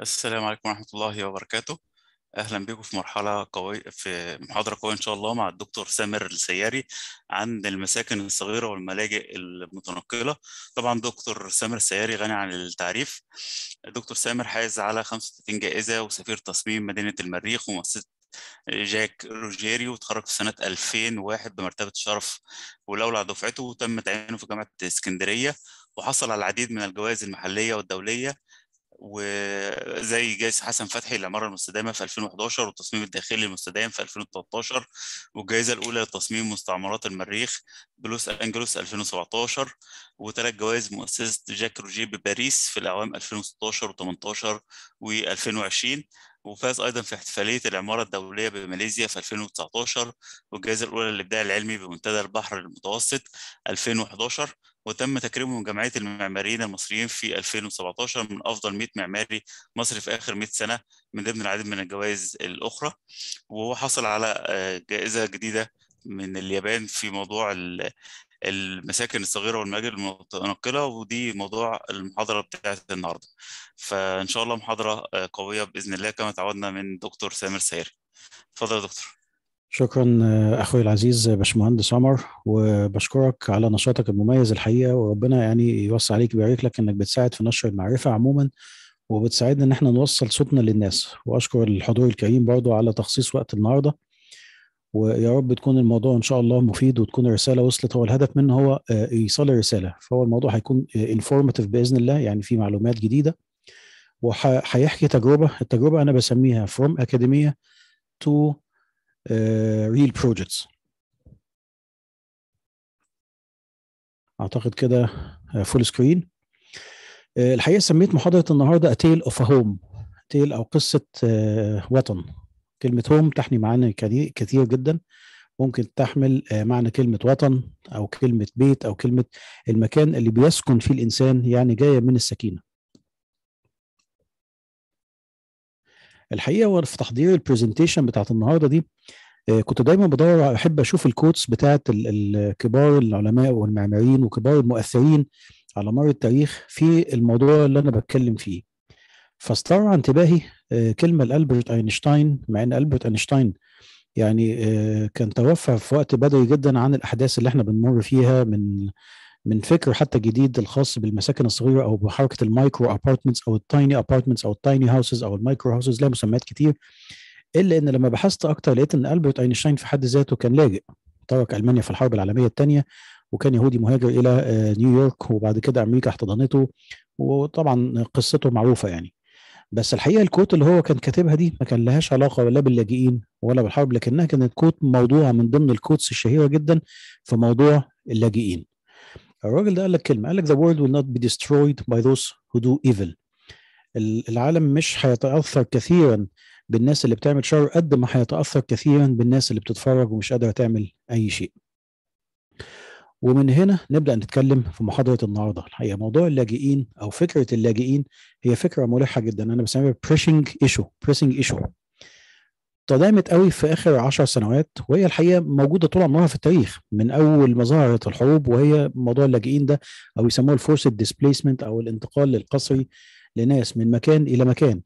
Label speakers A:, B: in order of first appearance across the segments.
A: السلام عليكم ورحمة الله وبركاته أهلا بكم في مرحلة قوية في محاضرة قوية إن شاء الله مع الدكتور سامر السياري عن المساكن الصغيرة والملاجئ المتنقلة طبعا دكتور سامر السياري غني عن التعريف دكتور سامر حائز على 35 جائزة وسفير تصميم مدينة المريخ ومؤسسة جاك روجيري وتخرج في سنة 2001 بمرتبة شرف ولولا دفعته تم تعيينه في جامعة اسكندرية وحصل على العديد من الجوائز المحلية والدولية وزي جائزه حسن فتحي للعماره المستدامه في 2011 والتصميم الداخلي المستدام في 2013 والجائزه الاولى لتصميم مستعمرات المريخ بلوس انجلوس 2017 وثلاث جوائز مؤسسه جاك روجي بباريس في الاعوام 2016 و18 و2020 وفاز ايضا في احتفاليه العماره الدوليه بماليزيا في 2019 والجائزه الاولى للابداع العلمي بمنتدى البحر المتوسط 2011 وتم تكريمه من جمعية المعماريين المصريين في 2017 من أفضل 100 معماري مصري في آخر 100 سنة من ضمن العديد من الجوائز الأخرى وهو حصل على آه، جائزة جديدة من اليابان في موضوع المساكن الصغيره والملاجئ المتنقله ودي موضوع المحاضره بتاعه النهارده فان شاء الله محاضره آه، قويه باذن الله كما تعودنا من دكتور سامر سيري تفضل يا دكتور
B: شكرا آه، اخوي العزيز باشمهندس عمر وبشكرك على نشاطك المميز الحقيقه وربنا يعني يوسع عليك ويبارك لك انك بتساعد في نشر المعرفه عموما وبتساعدنا ان احنا نوصل صوتنا للناس واشكر الحضور الكريم برضو على تخصيص وقت النهارده ويا رب تكون الموضوع ان شاء الله مفيد وتكون الرساله وصلت هو الهدف منه هو آه، ايصال الرساله فهو الموضوع هيكون انفورماتيف آه، باذن الله يعني في معلومات جديده وهيحكي تجربه التجربه انا بسميها فروم اكاديميه تو ريل آه، بروجكتس اعتقد كده فول آه، سكرين آه، الحقيقه سميت محاضره النهارده اتيل اوف هوم تيل او قصه وطن كلمه هوم تحني معانا كثير جدا ممكن تحمل معنى كلمه وطن او كلمه بيت او كلمه المكان اللي بيسكن فيه الانسان يعني جايه من السكينه الحقيقه وانا في تحضير البرزنتيشن بتاعت النهارده دي آه، كنت دايما بدور احب اشوف الكوتس بتاعت الكبار العلماء والمعماريين وكبار المؤثرين على مر التاريخ في الموضوع اللي انا بتكلم فيه فاسترعى انتباهي آه، كلمه لالبرت اينشتاين مع ان البرت اينشتاين يعني آه، كان توفى في وقت بدري جدا عن الاحداث اللي احنا بنمر فيها من من فكر حتى جديد الخاص بالمساكن الصغيره او بحركه المايكرو ابارتمنتس او التايني ابارتمنتس او التايني هاوسز او المايكرو هاوسز لها مسميات كتير الا ان لما بحثت اكتر لقيت ان البرت اينشتاين في حد ذاته كان لاجئ ترك المانيا في الحرب العالميه الثانيه وكان يهودي مهاجر الى آه، نيويورك وبعد كده امريكا احتضنته وطبعا قصته معروفه يعني بس الحقيقه الكوت اللي هو كان كاتبها دي ما كان لهاش علاقه لا باللاجئين ولا بالحرب لكنها كانت كوت موضوعه من ضمن الكوتس الشهيره جدا في موضوع اللاجئين الراجل ده قال لك كلمه قال لك the world will not be destroyed by those who do evil العالم مش هيتاثر كثيرا بالناس اللي بتعمل شر قد ما هيتاثر كثيرا بالناس اللي بتتفرج ومش قادره تعمل اي شيء ومن هنا نبدا نتكلم في محاضره النهارده الحقيقه موضوع اللاجئين او فكره اللاجئين هي فكره ملحه جدا انا بسميها بريشنج ايشو بريسنج ايشو تدامت قوي في اخر عشر سنوات وهي الحقيقه موجوده طول عمرها في التاريخ من اول ما ظهرت الحروب وهي موضوع اللاجئين ده او يسموه الفورس ديسبيسمنت او الانتقال القسري لناس من مكان الى مكان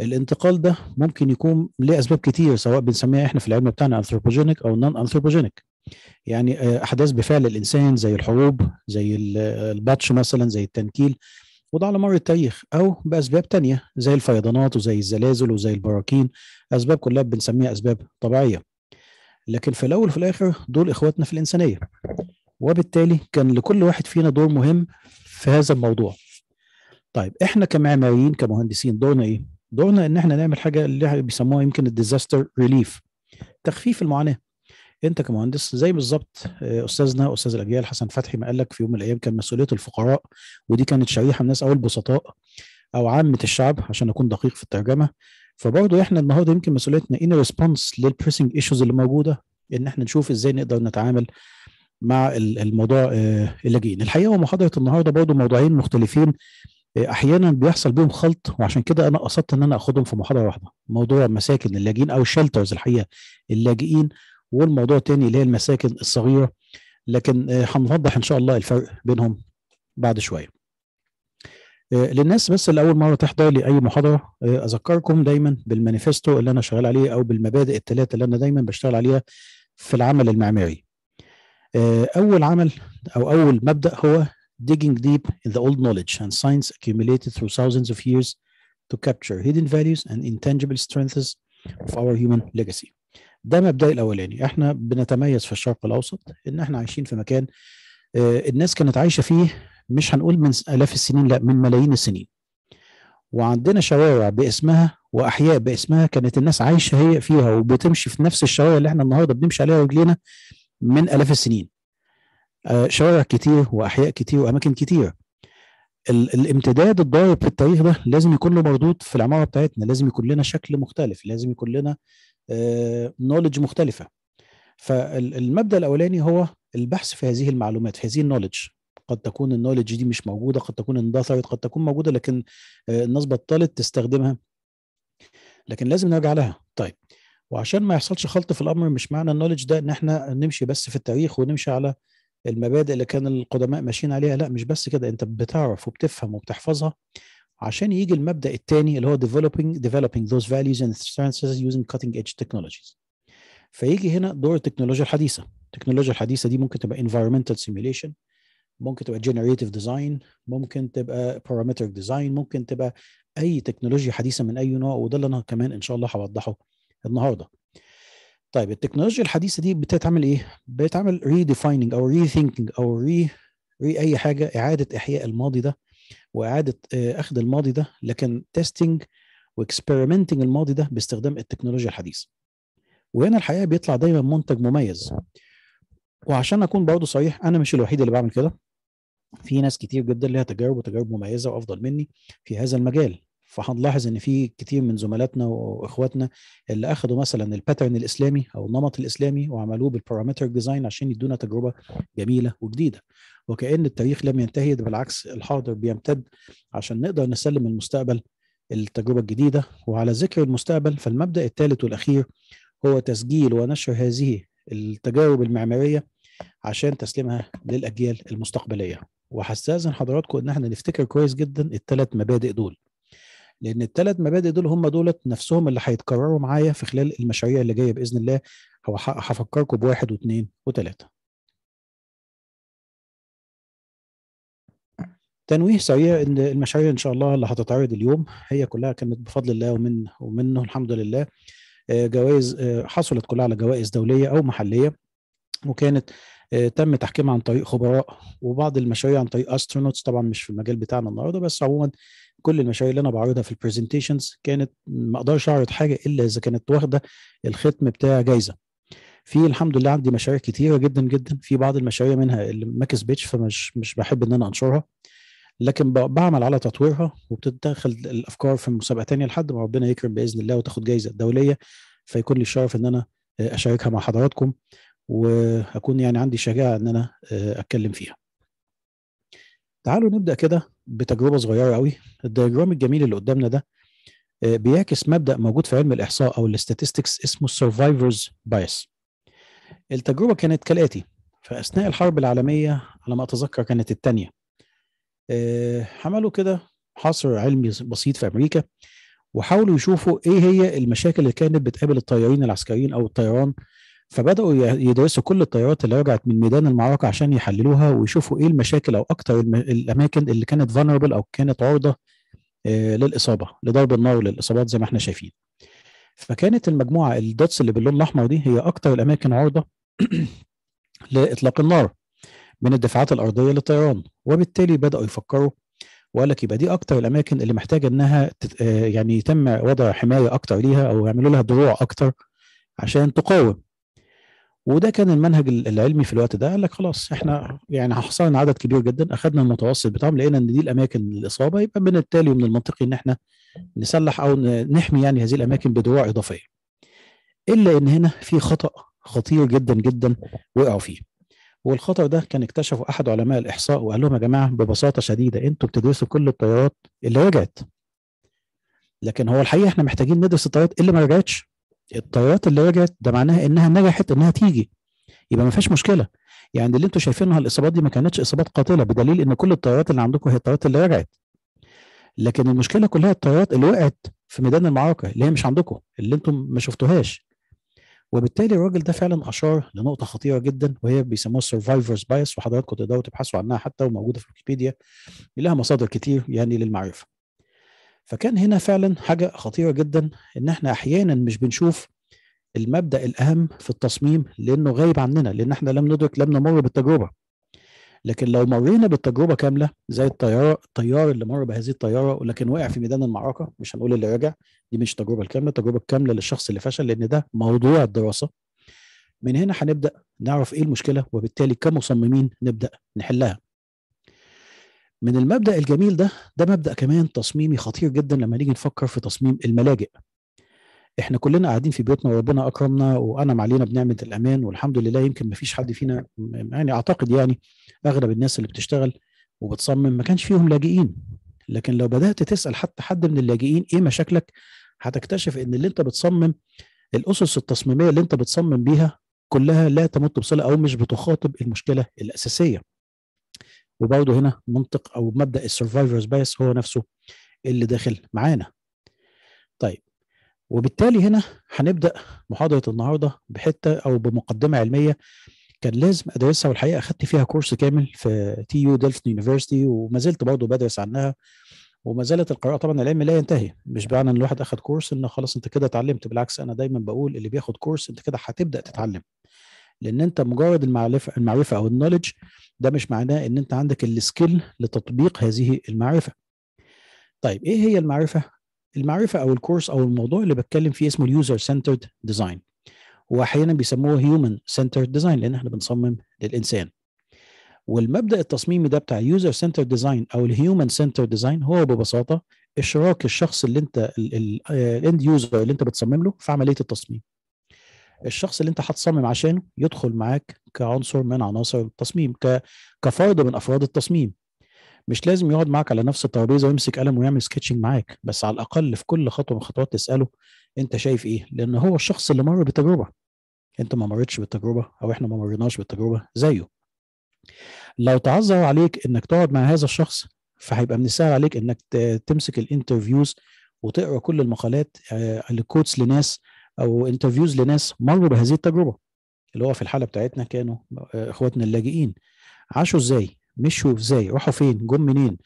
B: الانتقال ده ممكن يكون ليه اسباب كتير سواء بنسميها احنا في العلم بتاعنا انثروبوجينيك او نون انثروبوجينيك يعني آه، احداث بفعل الانسان زي الحروب زي البطش مثلا زي التنكيل وده على مر التاريخ او باسباب تانية زي الفيضانات وزي الزلازل وزي البراكين اسباب كلها بنسميها اسباب طبيعيه لكن في الاول وفي الاخر دول اخواتنا في الانسانيه وبالتالي كان لكل واحد فينا دور مهم في هذا الموضوع طيب احنا كمعماريين كمهندسين دورنا ايه دورنا ان احنا نعمل حاجه اللي بيسموها يمكن الديزاستر ريليف تخفيف المعاناه انت كمهندس زي بالظبط آه، استاذنا استاذ الاجيال حسن فتحي ما قال لك في يوم من الايام كان مسؤوليه الفقراء ودي كانت شريحه من الناس او البسطاء او عامه الشعب عشان اكون دقيق في الترجمه فبرضه احنا النهارده يمكن مسؤوليتنا ان ريسبونس للبريسنج ايشوز اللي موجوده ان احنا نشوف ازاي نقدر نتعامل مع الموضوع آه، اللاجئين الحقيقه ومحاضره النهارده برضه موضوعين مختلفين آه، احيانا بيحصل بيهم خلط وعشان كده انا قصدت ان انا اخدهم في محاضره واحده موضوع مساكن اللاجئين او شيلترز الحقيقه اللاجئين والموضوع الثاني اللي هي المساكن الصغيره لكن آه، هنوضح ان شاء الله الفرق بينهم بعد شويه آه، للناس بس اللي اول مره تحضر لي اي محاضره آه، اذكركم دايما بالمانيفستو اللي انا شغال عليه او بالمبادئ الثلاثه اللي انا دايما بشتغل عليها في العمل المعماري اول عمل او اول مبدا هو digging deep in the old knowledge and science accumulated through thousands of years to capture hidden values and intangible strengths of our human legacy ده مبدأي الاولاني احنا بنتميز في الشرق الاوسط ان احنا عايشين في مكان آه، الناس كانت عايشه فيه مش هنقول من الاف السنين لا من ملايين السنين وعندنا شوارع باسمها واحياء باسمها كانت الناس عايشه هي فيها وبتمشي في نفس الشوارع اللي احنا النهارده بنمشي عليها رجلينا من الاف السنين آه، شوارع كتير واحياء كتير واماكن كتير الامتداد الضارب في التاريخ ده لازم يكون له مردود في العماره بتاعتنا لازم يكون لنا شكل مختلف لازم يكون لنا نولج آه، مختلفه فالمبدا الاولاني هو البحث في هذه المعلومات في هذه النولج قد تكون النولج دي مش موجوده قد تكون اندثرت قد تكون موجوده لكن آه، الناس بطلت تستخدمها لكن لازم نرجع لها طيب وعشان ما يحصلش خلط في الامر مش معنى النولج ده ان احنا نمشي بس في التاريخ ونمشي على المبادئ اللي كان القدماء ماشيين عليها لا مش بس كده انت بتعرف وبتفهم وبتحفظها عشان يجي المبدا الثاني اللي هو developing developing those values and strengths using cutting edge technologies فيجي هنا دور التكنولوجيا الحديثه التكنولوجيا الحديثه دي ممكن تبقى environmental simulation ممكن تبقى generative design ممكن تبقى parametric design ممكن تبقى اي تكنولوجيا حديثه من اي نوع وده اللي انا كمان ان شاء الله هوضحه النهارده طيب التكنولوجيا الحديثه دي بتتعمل ايه؟ بتعمل ريديفايننج او ري ثينكينج او ري ري اي حاجه اعاده احياء الماضي ده واعاده آه، اخذ الماضي ده لكن تيستنج واكسبيرمنتنج الماضي ده باستخدام التكنولوجيا الحديثه. وهنا الحقيقه بيطلع دايما منتج مميز. وعشان اكون برضه صريح انا مش الوحيد اللي بعمل كده. في ناس كتير جدا ليها تجارب وتجارب مميزه وافضل مني في هذا المجال فهنلاحظ ان في كتير من زملاتنا واخواتنا اللي اخذوا مثلا الباترن الاسلامي او النمط الاسلامي وعملوه بالبارامترك ديزاين عشان يدونا تجربه جميله وجديده وكان التاريخ لم ينتهي ده بالعكس الحاضر بيمتد عشان نقدر نسلم المستقبل التجربه الجديده وعلى ذكر المستقبل فالمبدا الثالث والاخير هو تسجيل ونشر هذه التجارب المعماريه عشان تسليمها للاجيال المستقبليه وهستاذن حضراتكم ان احنا نفتكر كويس جدا الثلاث مبادئ دول لان الثلاث مبادئ دول هم دولت نفسهم اللي هيتكرروا معايا في خلال المشاريع اللي جايه باذن الله هفكركم بواحد واثنين وثلاثه تنويه سريع ان المشاريع ان شاء الله اللي هتتعرض اليوم هي كلها كانت بفضل الله ومن ومنه الحمد لله آه، جوائز آه، حصلت كلها على جوائز دوليه او محليه وكانت آه، تم تحكيمها عن طريق خبراء وبعض المشاريع عن طريق استرونوتس طبعا مش في المجال بتاعنا النهارده بس عموما كل المشاريع اللي انا بعرضها في البرزنتيشنز كانت ما اقدرش اعرض حاجه الا اذا كانت واخده الختم بتاع جايزه في الحمد لله عندي مشاريع كتيره جدا جدا في بعض المشاريع منها اللي ما كسبتش فمش مش بحب ان انا انشرها لكن بعمل على تطويرها وبتدخل الافكار في مسابقه تانية لحد ما ربنا يكرم باذن الله وتاخد جايزه دوليه فيكون لي الشرف ان انا آه، اشاركها مع حضراتكم واكون يعني عندي شجاعه ان انا آه، اتكلم فيها تعالوا نبدا كده بتجربه صغيره قوي الدياجرام الجميل اللي قدامنا ده آه، بيعكس مبدا موجود في علم الاحصاء او الاستاتستكس اسمه السرفايفرز بايس التجربه كانت كالاتي فاثناء الحرب العالميه على ما اتذكر كانت الثانيه آه، عملوا كده حصر علمي بسيط في امريكا وحاولوا يشوفوا ايه هي المشاكل اللي كانت بتقابل الطيارين العسكريين او الطيران فبداوا يدرسوا كل الطيارات اللي رجعت من ميدان المعركه عشان يحللوها ويشوفوا ايه المشاكل او اكثر الاماكن اللي كانت فانربل او كانت عرضه آه، للاصابه لضرب النار وللاصابات زي ما احنا شايفين فكانت المجموعه الدوتس اللي باللون الاحمر دي هي اكثر الاماكن عرضه لاطلاق النار من الدفاعات الارضيه للطيران وبالتالي بداوا يفكروا وقال لك يبقى دي اكتر الاماكن اللي محتاجه انها آه، يعني يتم وضع حمايه اكتر ليها او يعملوا لها دروع اكتر عشان تقاوم وده كان المنهج العلمي في الوقت ده قال لك خلاص احنا يعني حصلنا عدد كبير جدا اخذنا المتوسط بتاعهم لقينا ان دي الاماكن الاصابه يبقى من التالي ومن المنطقي ان احنا نسلح او نحمي يعني هذه الاماكن بدروع اضافيه. الا ان هنا في خطا خطير جدا جدا وقعوا فيه. والخطا ده كان اكتشفه احد علماء الاحصاء وقال لهم يا جماعه ببساطه شديده انتوا بتدرسوا كل الطيارات اللي رجعت. لكن هو الحقيقه احنا محتاجين ندرس الطيارات اللي ما رجعتش الطيارات اللي رجعت ده معناها انها نجحت انها تيجي يبقى ما فيهاش مشكله يعني اللي انتم شايفينها الاصابات دي ما كانتش اصابات قاتله بدليل ان كل الطيارات اللي عندكم هي الطيارات اللي رجعت لكن المشكله كلها الطيارات اللي وقعت في ميدان المعركه اللي هي مش عندكم اللي انتم ما شفتوهاش وبالتالي الراجل ده فعلا اشار لنقطه خطيره جدا وهي بيسموها السرفايفرز بايس وحضراتكم تقدروا تبحثوا عنها حتى وموجوده في ويكيبيديا لها مصادر كتير يعني للمعرفه فكان هنا فعلا حاجه خطيره جدا ان احنا احيانا مش بنشوف المبدا الاهم في التصميم لانه غايب عننا لان احنا لم ندرك لم نمر بالتجربه لكن لو مرينا بالتجربه كامله زي الطياره الطيار اللي مر بهذه الطياره ولكن وقع في ميدان المعركه مش هنقول اللي رجع دي مش التجربه الكامله التجربه الكامله للشخص اللي فشل لان ده موضوع الدراسه من هنا هنبدا نعرف ايه المشكله وبالتالي كمصممين نبدا نحلها من المبدا الجميل ده ده مبدا كمان تصميمي خطير جدا لما نيجي نفكر في تصميم الملاجئ احنا كلنا قاعدين في بيوتنا وربنا اكرمنا وانعم علينا بنعمه الامان والحمد لله يمكن ما فيش حد فينا يعني اعتقد يعني اغلب الناس اللي بتشتغل وبتصمم ما كانش فيهم لاجئين لكن لو بدات تسال حتى حد من اللاجئين ايه مشاكلك هتكتشف ان اللي انت بتصمم الاسس التصميميه اللي انت بتصمم بيها كلها لا تمت بصله او مش بتخاطب المشكله الاساسيه وبرضه هنا منطق او مبدا السرفايفرز بايس هو نفسه اللي داخل معانا طيب وبالتالي هنا هنبدا محاضره النهارده بحته او بمقدمه علميه كان لازم ادرسها والحقيقه اخدت فيها كورس كامل في تي يو دلفت يونيفرستي وما زلت برضه بدرس عنها وما زالت القراءه طبعا العلم لا ينتهي مش بمعنى ان الواحد اخد كورس ان خلاص انت كده اتعلمت بالعكس انا دايما بقول اللي بياخد كورس انت كده هتبدا تتعلم لان انت مجرد المعرفه المعرفه او النولج ده مش معناه ان انت عندك السكيل لتطبيق هذه المعرفه طيب ايه هي المعرفه المعرفه او الكورس او الموضوع اللي بتكلم فيه اسمه اليوزر سنترد ديزاين واحيانا بيسموه هيومن سنترد ديزاين لان احنا بنصمم للانسان والمبدا التصميمي ده بتاع اليوزر سنترد ديزاين او الهيومن سنترد ديزاين هو ببساطه اشراك الشخص اللي انت الاند يوزر آه، اللي انت بتصمم له في عمليه التصميم الشخص اللي انت هتصمم عشانه يدخل معاك كعنصر من عناصر التصميم ك... كفرد من افراد التصميم مش لازم يقعد معاك على نفس الترابيزه ويمسك قلم ويعمل سكتشنج معاك بس على الاقل في كل خطوه من الخطوات تساله انت شايف ايه لان هو الشخص اللي مر بالتجربه انت ما مرتش بالتجربه او احنا ما مريناش بالتجربه زيه لو تعذر عليك انك تقعد مع هذا الشخص فهيبقى من السهل عليك انك تمسك الانترفيوز وتقرا كل المقالات آه، الكوتس لناس او انترفيوز لناس مروا بهذه التجربه اللي هو في الحاله بتاعتنا كانوا آه، اخواتنا اللاجئين عاشوا ازاي مشوا ازاي راحوا فين جم منين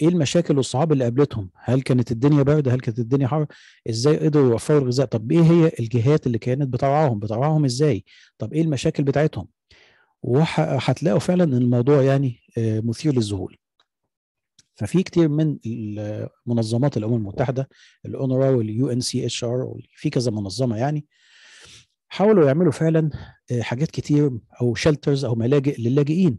B: ايه المشاكل والصعاب اللي قابلتهم هل كانت الدنيا بارده هل كانت الدنيا حر ازاي قدروا يوفروا الغذاء طب ايه هي الجهات اللي كانت بترعاهم بترعاهم ازاي طب ايه المشاكل بتاعتهم وهتلاقوا فعلا ان الموضوع يعني آه، مثير للذهول ففي كتير من منظمات الامم المتحده الاونرا واليو ان سي اتش ار في كذا منظمه يعني حاولوا يعملوا فعلا آه، حاجات كتير او شيلترز او ملاجئ للاجئين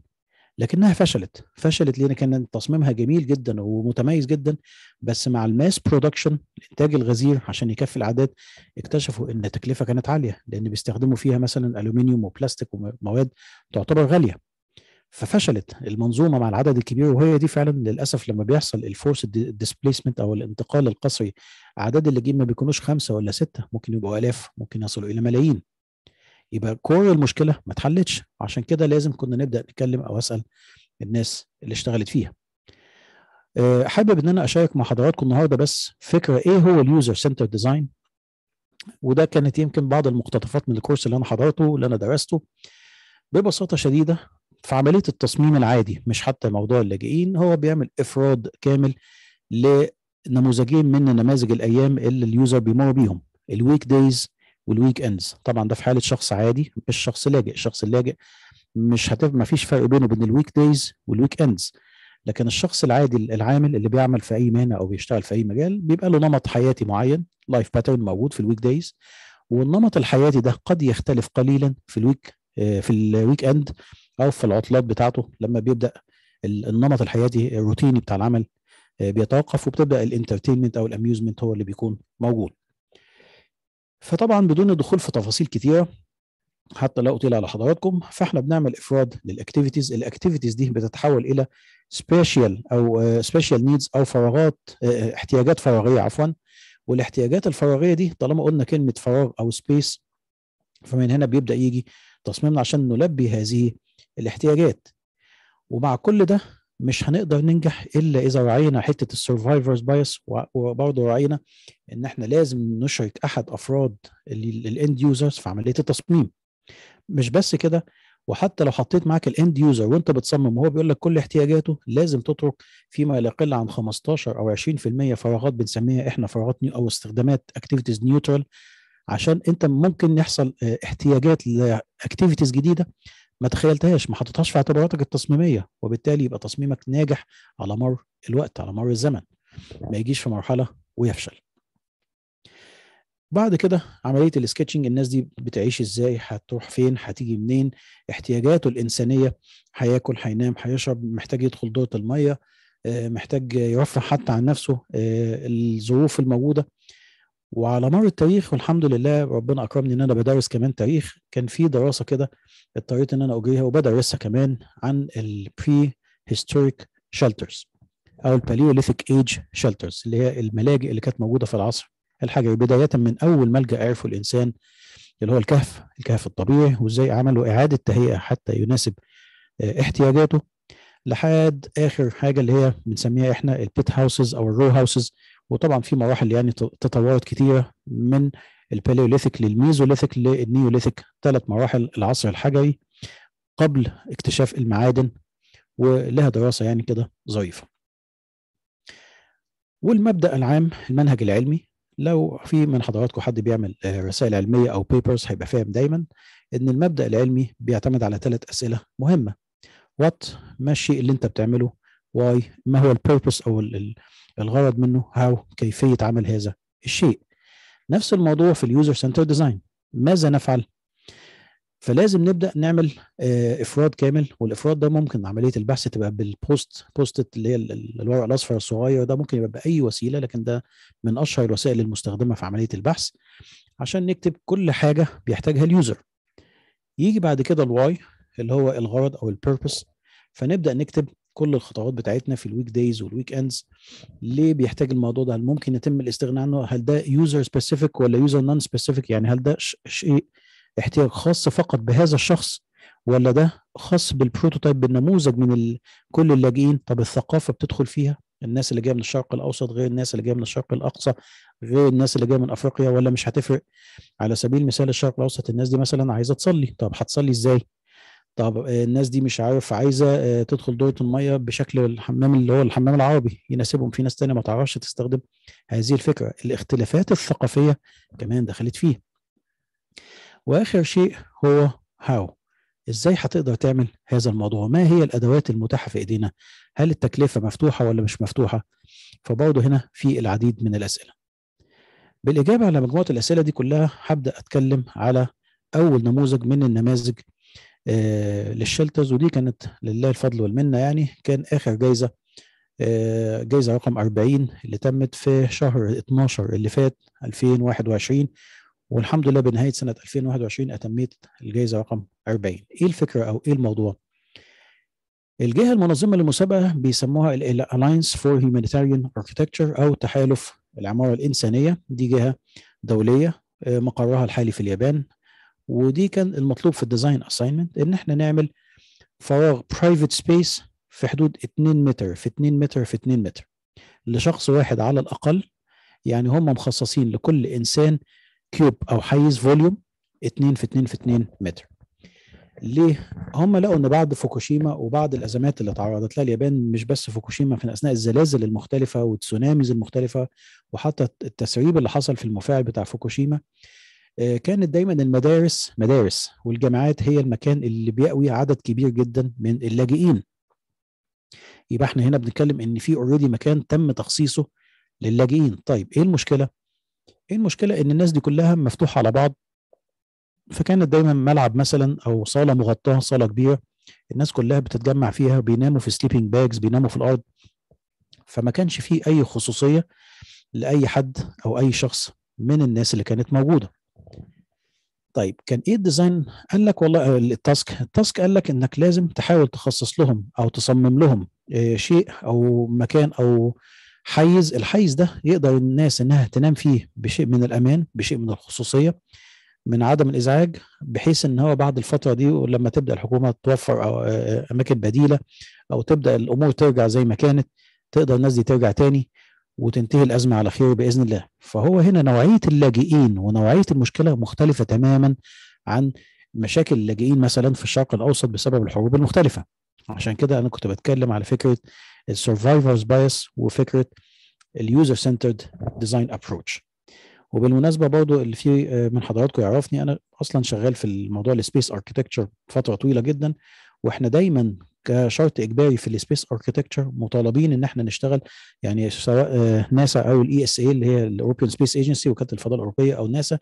B: لكنها فشلت فشلت لان كان تصميمها جميل جدا ومتميز جدا بس مع الماس برودكشن الانتاج الغزير عشان يكفي العادات اكتشفوا ان التكلفه كانت عاليه لان بيستخدموا فيها مثلا الومنيوم وبلاستيك ومواد تعتبر غاليه ففشلت المنظومه مع العدد الكبير وهي دي فعلا للاسف لما بيحصل الفورس ديسبليسمنت او الانتقال القسري اعداد اللاجئين ما بيكونوش خمسه ولا سته ممكن يبقوا الاف ممكن يصلوا الى ملايين يبقى كور المشكله ما اتحلتش عشان كده لازم كنا نبدا نتكلم او اسال الناس اللي اشتغلت فيها آه، حابب ان انا اشارك مع حضراتكم النهارده بس فكره ايه هو اليوزر سنتر ديزاين وده كانت يمكن بعض المقتطفات من الكورس اللي انا حضرته اللي انا درسته ببساطه شديده في عمليه التصميم العادي مش حتى موضوع اللاجئين هو بيعمل افراد كامل لنموذجين من نماذج الايام اللي اليوزر بيمر بيهم الويك دايز والويك اندز طبعا ده في حاله شخص عادي مش شخص لاجئ الشخص اللاجئ مش هتف ما فيش فرق بينه بين الويك دايز والويك اندز لكن الشخص العادي العامل اللي بيعمل في اي مهنه او بيشتغل في اي مجال بيبقى له نمط حياتي معين لايف باترن موجود في الويك دايز والنمط الحياتي ده قد يختلف قليلا في الويك آه، في الويك اند او في العطلات بتاعته لما بيبدا النمط الحياتي الروتيني بتاع العمل آه، بيتوقف وبتبدا الانترتينمنت او الاميوزمنت هو اللي بيكون موجود فطبعا بدون الدخول في تفاصيل كثيره حتى لا اطيل على حضراتكم فاحنا بنعمل افراد للاكتيفيتيز الاكتيفيتيز دي بتتحول الى سبيشال او سبيشال آه، نيدز او فراغات آه، احتياجات فراغيه عفوا والاحتياجات الفراغيه دي طالما قلنا كلمه فراغ او سبيس فمن هنا بيبدا يجي تصميمنا عشان نلبي هذه الاحتياجات ومع كل ده مش هنقدر ننجح الا اذا راعينا حته السرفايفرز بايس وبرضه راعينا ان احنا لازم نشرك احد افراد الاند يوزرز في عمليه التصميم مش بس كده وحتى لو حطيت معاك الاند يوزر وانت بتصمم وهو بيقول لك كل احتياجاته لازم تترك فيما لا يقل عن 15 او 20% فراغات بنسميها احنا فراغات نيو او استخدامات اكتيفيتيز نيوترال عشان انت ممكن يحصل آه، احتياجات لاكتيفيتيز جديده ما تخيلتهاش ما حطيتهاش في اعتباراتك التصميميه وبالتالي يبقى تصميمك ناجح على مر الوقت على مر الزمن ما يجيش في مرحله ويفشل بعد كده عمليه السكتشنج الناس دي بتعيش ازاي هتروح فين هتيجي منين احتياجاته الانسانيه هياكل هينام هيشرب محتاج يدخل دوره الميه آه، محتاج يرفه حتى عن نفسه آه، الظروف الموجوده وعلى مر التاريخ والحمد لله ربنا اكرمني ان انا بدرس كمان تاريخ كان في دراسه كده اضطريت ان انا اجريها وبدرسها كمان عن البري هيستوريك شيلترز او الباليوليثيك ايج شيلترز اللي هي الملاجئ اللي كانت موجوده في العصر الحجري بدايه من اول ملجا عرفه الانسان اللي هو الكهف الكهف الطبيعي وازاي عملوا اعاده تهيئه حتى يناسب آه، احتياجاته لحد اخر حاجه اللي هي بنسميها احنا البيت هاوسز او الرو هاوسز وطبعا في مراحل يعني تطورت كثيره من الباليوليثيك للميزوليثيك للنيوليثيك ثلاث مراحل العصر الحجري قبل اكتشاف المعادن ولها دراسه يعني كده ظريفه. والمبدا العام المنهج العلمي لو في من حضراتكم حد بيعمل آه، رسائل علميه او بيبرز هيبقى فاهم دايما ان المبدا العلمي بيعتمد على ثلاث اسئله مهمه. وات ما الشيء اللي انت بتعمله؟ واي ما هو البيربس او الغرض منه هاو كيفيه عمل هذا الشيء نفس الموضوع في اليوزر سنتر ديزاين ماذا نفعل فلازم نبدا نعمل آه، افراد كامل والافراد ده ممكن عمليه البحث تبقى بالبوست بوست اللي هي الورق الاصفر الصغير ده ممكن يبقى باي وسيله لكن ده من اشهر الوسائل المستخدمه في عمليه البحث عشان نكتب كل حاجه بيحتاجها اليوزر يجي بعد كده الواي اللي هو الغرض او البيربس فنبدا نكتب كل الخطوات بتاعتنا في الويك دايز والويك اندز ليه بيحتاج الموضوع ده هل ممكن يتم الاستغناء عنه هل ده يوزر سبيسيفيك ولا يوزر نون سبيسيفيك يعني هل ده شيء احتياج خاص فقط بهذا الشخص ولا ده خاص بالبروتوتايب بالنموذج من كل اللاجئين طب الثقافه بتدخل فيها الناس اللي جايه من الشرق الاوسط غير الناس اللي جايه من الشرق الاقصى غير الناس اللي جايه من افريقيا ولا مش هتفرق على سبيل المثال الشرق الاوسط الناس دي مثلا عايزه تصلي طب هتصلي ازاي طب آه، الناس دي مش عارف عايزه آه، تدخل دوره الميه بشكل الحمام اللي هو الحمام العربي يناسبهم في ناس تانية ما تعرفش تستخدم هذه الفكره الاختلافات الثقافيه كمان دخلت فيه واخر شيء هو هاو ازاي هتقدر تعمل هذا الموضوع ما هي الادوات المتاحه في ايدينا هل التكلفه مفتوحه ولا مش مفتوحه فبرضه هنا في العديد من الاسئله بالاجابه على مجموعه الاسئله دي كلها هبدا اتكلم على اول نموذج من النماذج آه، للشلترز ودي كانت لله الفضل والمنه يعني كان اخر جايزه آه، جايزه رقم 40 اللي تمت في شهر 12 اللي فات 2021 والحمد لله بنهايه سنه 2021 اتميت الجائزه رقم 40 ايه الفكره او ايه الموضوع الجهه المنظمه للمسابقه بيسموها الالاينس فور هيومانيتاريان اركتكتشر او تحالف العماره الانسانيه دي جهه دوليه آه، مقرها الحالي في اليابان ودي كان المطلوب في الديزاين اساينمنت ان احنا نعمل فراغ برايفت سبيس في حدود 2 متر في 2 متر في 2 متر لشخص واحد على الاقل يعني هم مخصصين لكل انسان كيوب او حيز فوليوم 2 في 2 في 2 متر ليه؟ هم لقوا ان بعد فوكوشيما وبعد الازمات اللي تعرضت لها اليابان مش بس فوكوشيما في اثناء الزلازل المختلفه والتسوناميز المختلفه وحتى التسريب اللي حصل في المفاعل بتاع فوكوشيما آه، كانت دايما المدارس مدارس والجامعات هي المكان اللي بيأوي عدد كبير جدا من اللاجئين يبقى احنا هنا بنتكلم ان في اوريدي مكان تم تخصيصه للاجئين طيب ايه المشكله ايه المشكله ان الناس دي كلها مفتوحه على بعض فكانت دايما ملعب مثلا او صاله مغطاه صاله كبيره الناس كلها بتتجمع فيها بيناموا في سليبنج باجز بيناموا في الارض فما كانش فيه اي خصوصيه لاي حد او اي شخص من الناس اللي كانت موجوده طيب كان ايه الديزاين قال لك والله آه، التاسك التاسك قال لك انك لازم تحاول تخصص لهم او تصمم لهم آه، شيء او مكان او حيز الحيز ده يقدر الناس انها تنام فيه بشيء من الامان بشيء من الخصوصيه من عدم الازعاج بحيث ان هو بعد الفتره دي ولما تبدا الحكومه توفر أو آه، اماكن بديله او تبدا الامور ترجع زي ما كانت تقدر الناس دي ترجع تاني وتنتهي الازمه على خير باذن الله فهو هنا نوعيه اللاجئين ونوعيه المشكله مختلفه تماما عن مشاكل اللاجئين مثلا في الشرق الاوسط بسبب الحروب المختلفه عشان كده انا كنت بتكلم على فكره السرفايفرز بايس وفكره اليوزر سنترد ديزاين ابروتش وبالمناسبه برضو اللي في آه، من حضراتكم يعرفني انا اصلا شغال في الموضوع السبيس اركتكتشر فتره طويله جدا واحنا دايما كشرط اجباري في السبيس اركتكتشر مطالبين ان احنا نشتغل يعني سواء آه، ناسا او الاي اس e اي اللي هي الاوروبيان سبيس ايجنسي وكاله الفضاء الاوروبيه او ناسا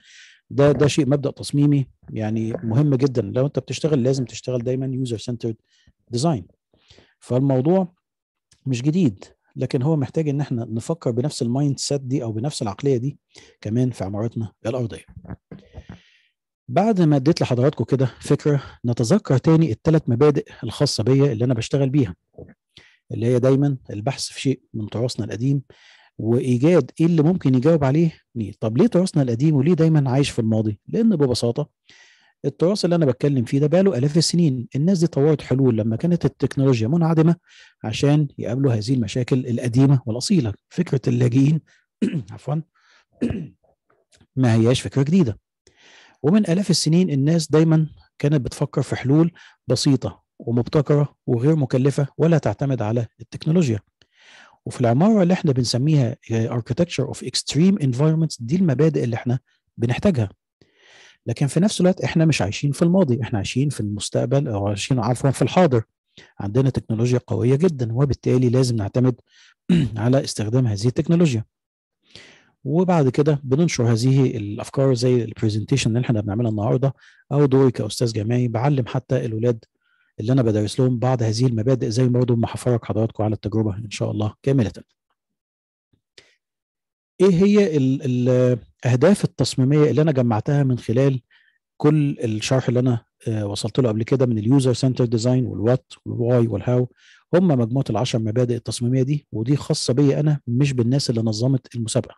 B: ده ده شيء مبدا تصميمي يعني مهم جدا لو انت بتشتغل لازم تشتغل دايما يوزر سنترد ديزاين فالموضوع مش جديد لكن هو محتاج ان احنا نفكر بنفس المايند سيت دي او بنفس العقليه دي كمان في عمارتنا الارضيه بعد ما اديت لحضراتكم كده فكره نتذكر تاني الثلاث مبادئ الخاصه بيا اللي انا بشتغل بيها اللي هي دايما البحث في شيء من تراثنا القديم وايجاد ايه اللي ممكن يجاوب عليه مين طب ليه تراثنا القديم وليه دايما عايش في الماضي لان ببساطه التراث اللي انا بتكلم فيه ده بقاله الاف السنين الناس دي طورت حلول لما كانت التكنولوجيا منعدمه عشان يقابلوا هذه المشاكل القديمه والاصيله فكره اللاجئين عفوا ما هياش فكره جديده ومن آلاف السنين الناس دايما كانت بتفكر في حلول بسيطة ومبتكرة وغير مكلفة ولا تعتمد على التكنولوجيا وفي العمارة اللي احنا بنسميها architecture of extreme environments دي المبادئ اللي احنا بنحتاجها لكن في نفس الوقت احنا مش عايشين في الماضي احنا عايشين في المستقبل او عايشين عفوا في الحاضر عندنا تكنولوجيا قوية جدا وبالتالي لازم نعتمد على استخدام هذه التكنولوجيا وبعد كده بننشر هذه الافكار زي البرزنتيشن اللي احنا بنعملها النهارده او دوري كاستاذ جامعي بعلم حتى الاولاد اللي انا بدرس لهم بعض هذه المبادئ زي برضه ما هفرج حضراتكم على التجربه ان شاء الله كامله. ايه هي الاهداف التصميميه اللي انا جمعتها من خلال كل الشرح اللي انا آه، وصلت له قبل كده من اليوزر سنتر ديزاين والوات والواي والهاو هم مجموعه العشر مبادئ التصميميه دي ودي خاصه بيا انا مش بالناس اللي نظمت المسابقه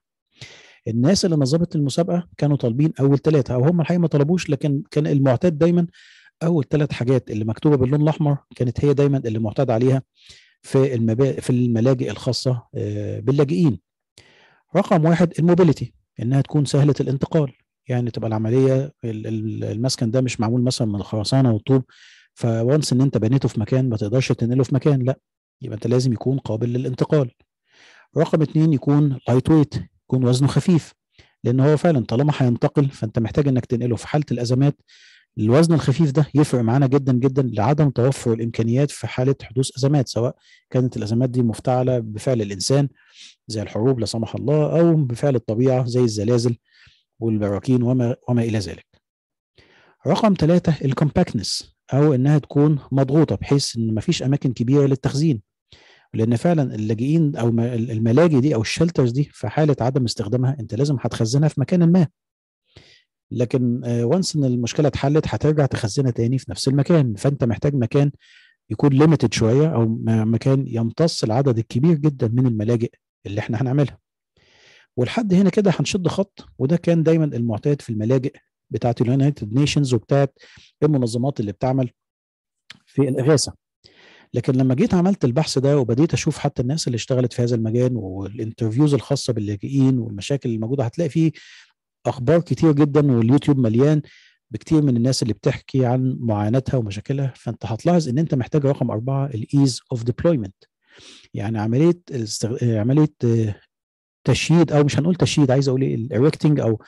B: الناس اللي نظمت المسابقه كانوا طالبين اول ثلاثه او هم الحقيقه ما طلبوش لكن كان المعتاد دايما اول ثلاث حاجات اللي مكتوبه باللون الاحمر كانت هي دايما اللي معتاد عليها في المبا... في الملاجئ الخاصه آه، باللاجئين. رقم واحد الموبيليتي انها تكون سهله الانتقال يعني تبقى العمليه المسكن ده مش معمول مثلا من الخرسانه والطوب فوانس ان انت بنيته في مكان ما تقدرش تنقله في مكان لا يبقى انت لازم يكون قابل للانتقال. رقم اتنين يكون لايت ويت يكون وزنه خفيف لان هو فعلا طالما هينتقل فانت محتاج انك تنقله في حاله الازمات الوزن الخفيف ده يفرق معانا جدا جدا لعدم توفر الامكانيات في حاله حدوث ازمات سواء كانت الازمات دي مفتعله بفعل الانسان زي الحروب لا سمح الله او بفعل الطبيعه زي الزلازل والبراكين وما وما الى ذلك. رقم ثلاثه الكومباكتنس او انها تكون مضغوطه بحيث ان مفيش اماكن كبيره للتخزين لان فعلا اللاجئين او الملاجئ دي او الشلترز دي في حاله عدم استخدامها انت لازم هتخزنها في مكان ما لكن وانس آه، ان المشكله اتحلت هترجع تخزنها تاني في نفس المكان فانت محتاج مكان يكون ليميتد شويه او مكان يمتص العدد الكبير جدا من الملاجئ اللي احنا هنعملها والحد هنا كده هنشد خط وده كان دايما المعتاد في الملاجئ بتاعت اليونايتد نيشنز وبتاعت المنظمات اللي بتعمل في الاغاثه لكن لما جيت عملت البحث ده وبديت اشوف حتى الناس اللي اشتغلت في هذا المجال والانترفيوز الخاصه باللاجئين والمشاكل اللي موجوده هتلاقي فيه اخبار كتير جدا واليوتيوب مليان بكتير من الناس اللي بتحكي عن معاناتها ومشاكلها فانت هتلاحظ ان انت محتاج رقم اربعه الايز اوف ديبلويمنت يعني عمليه عمليه تشييد او مش هنقول تشييد عايز اقول ايه او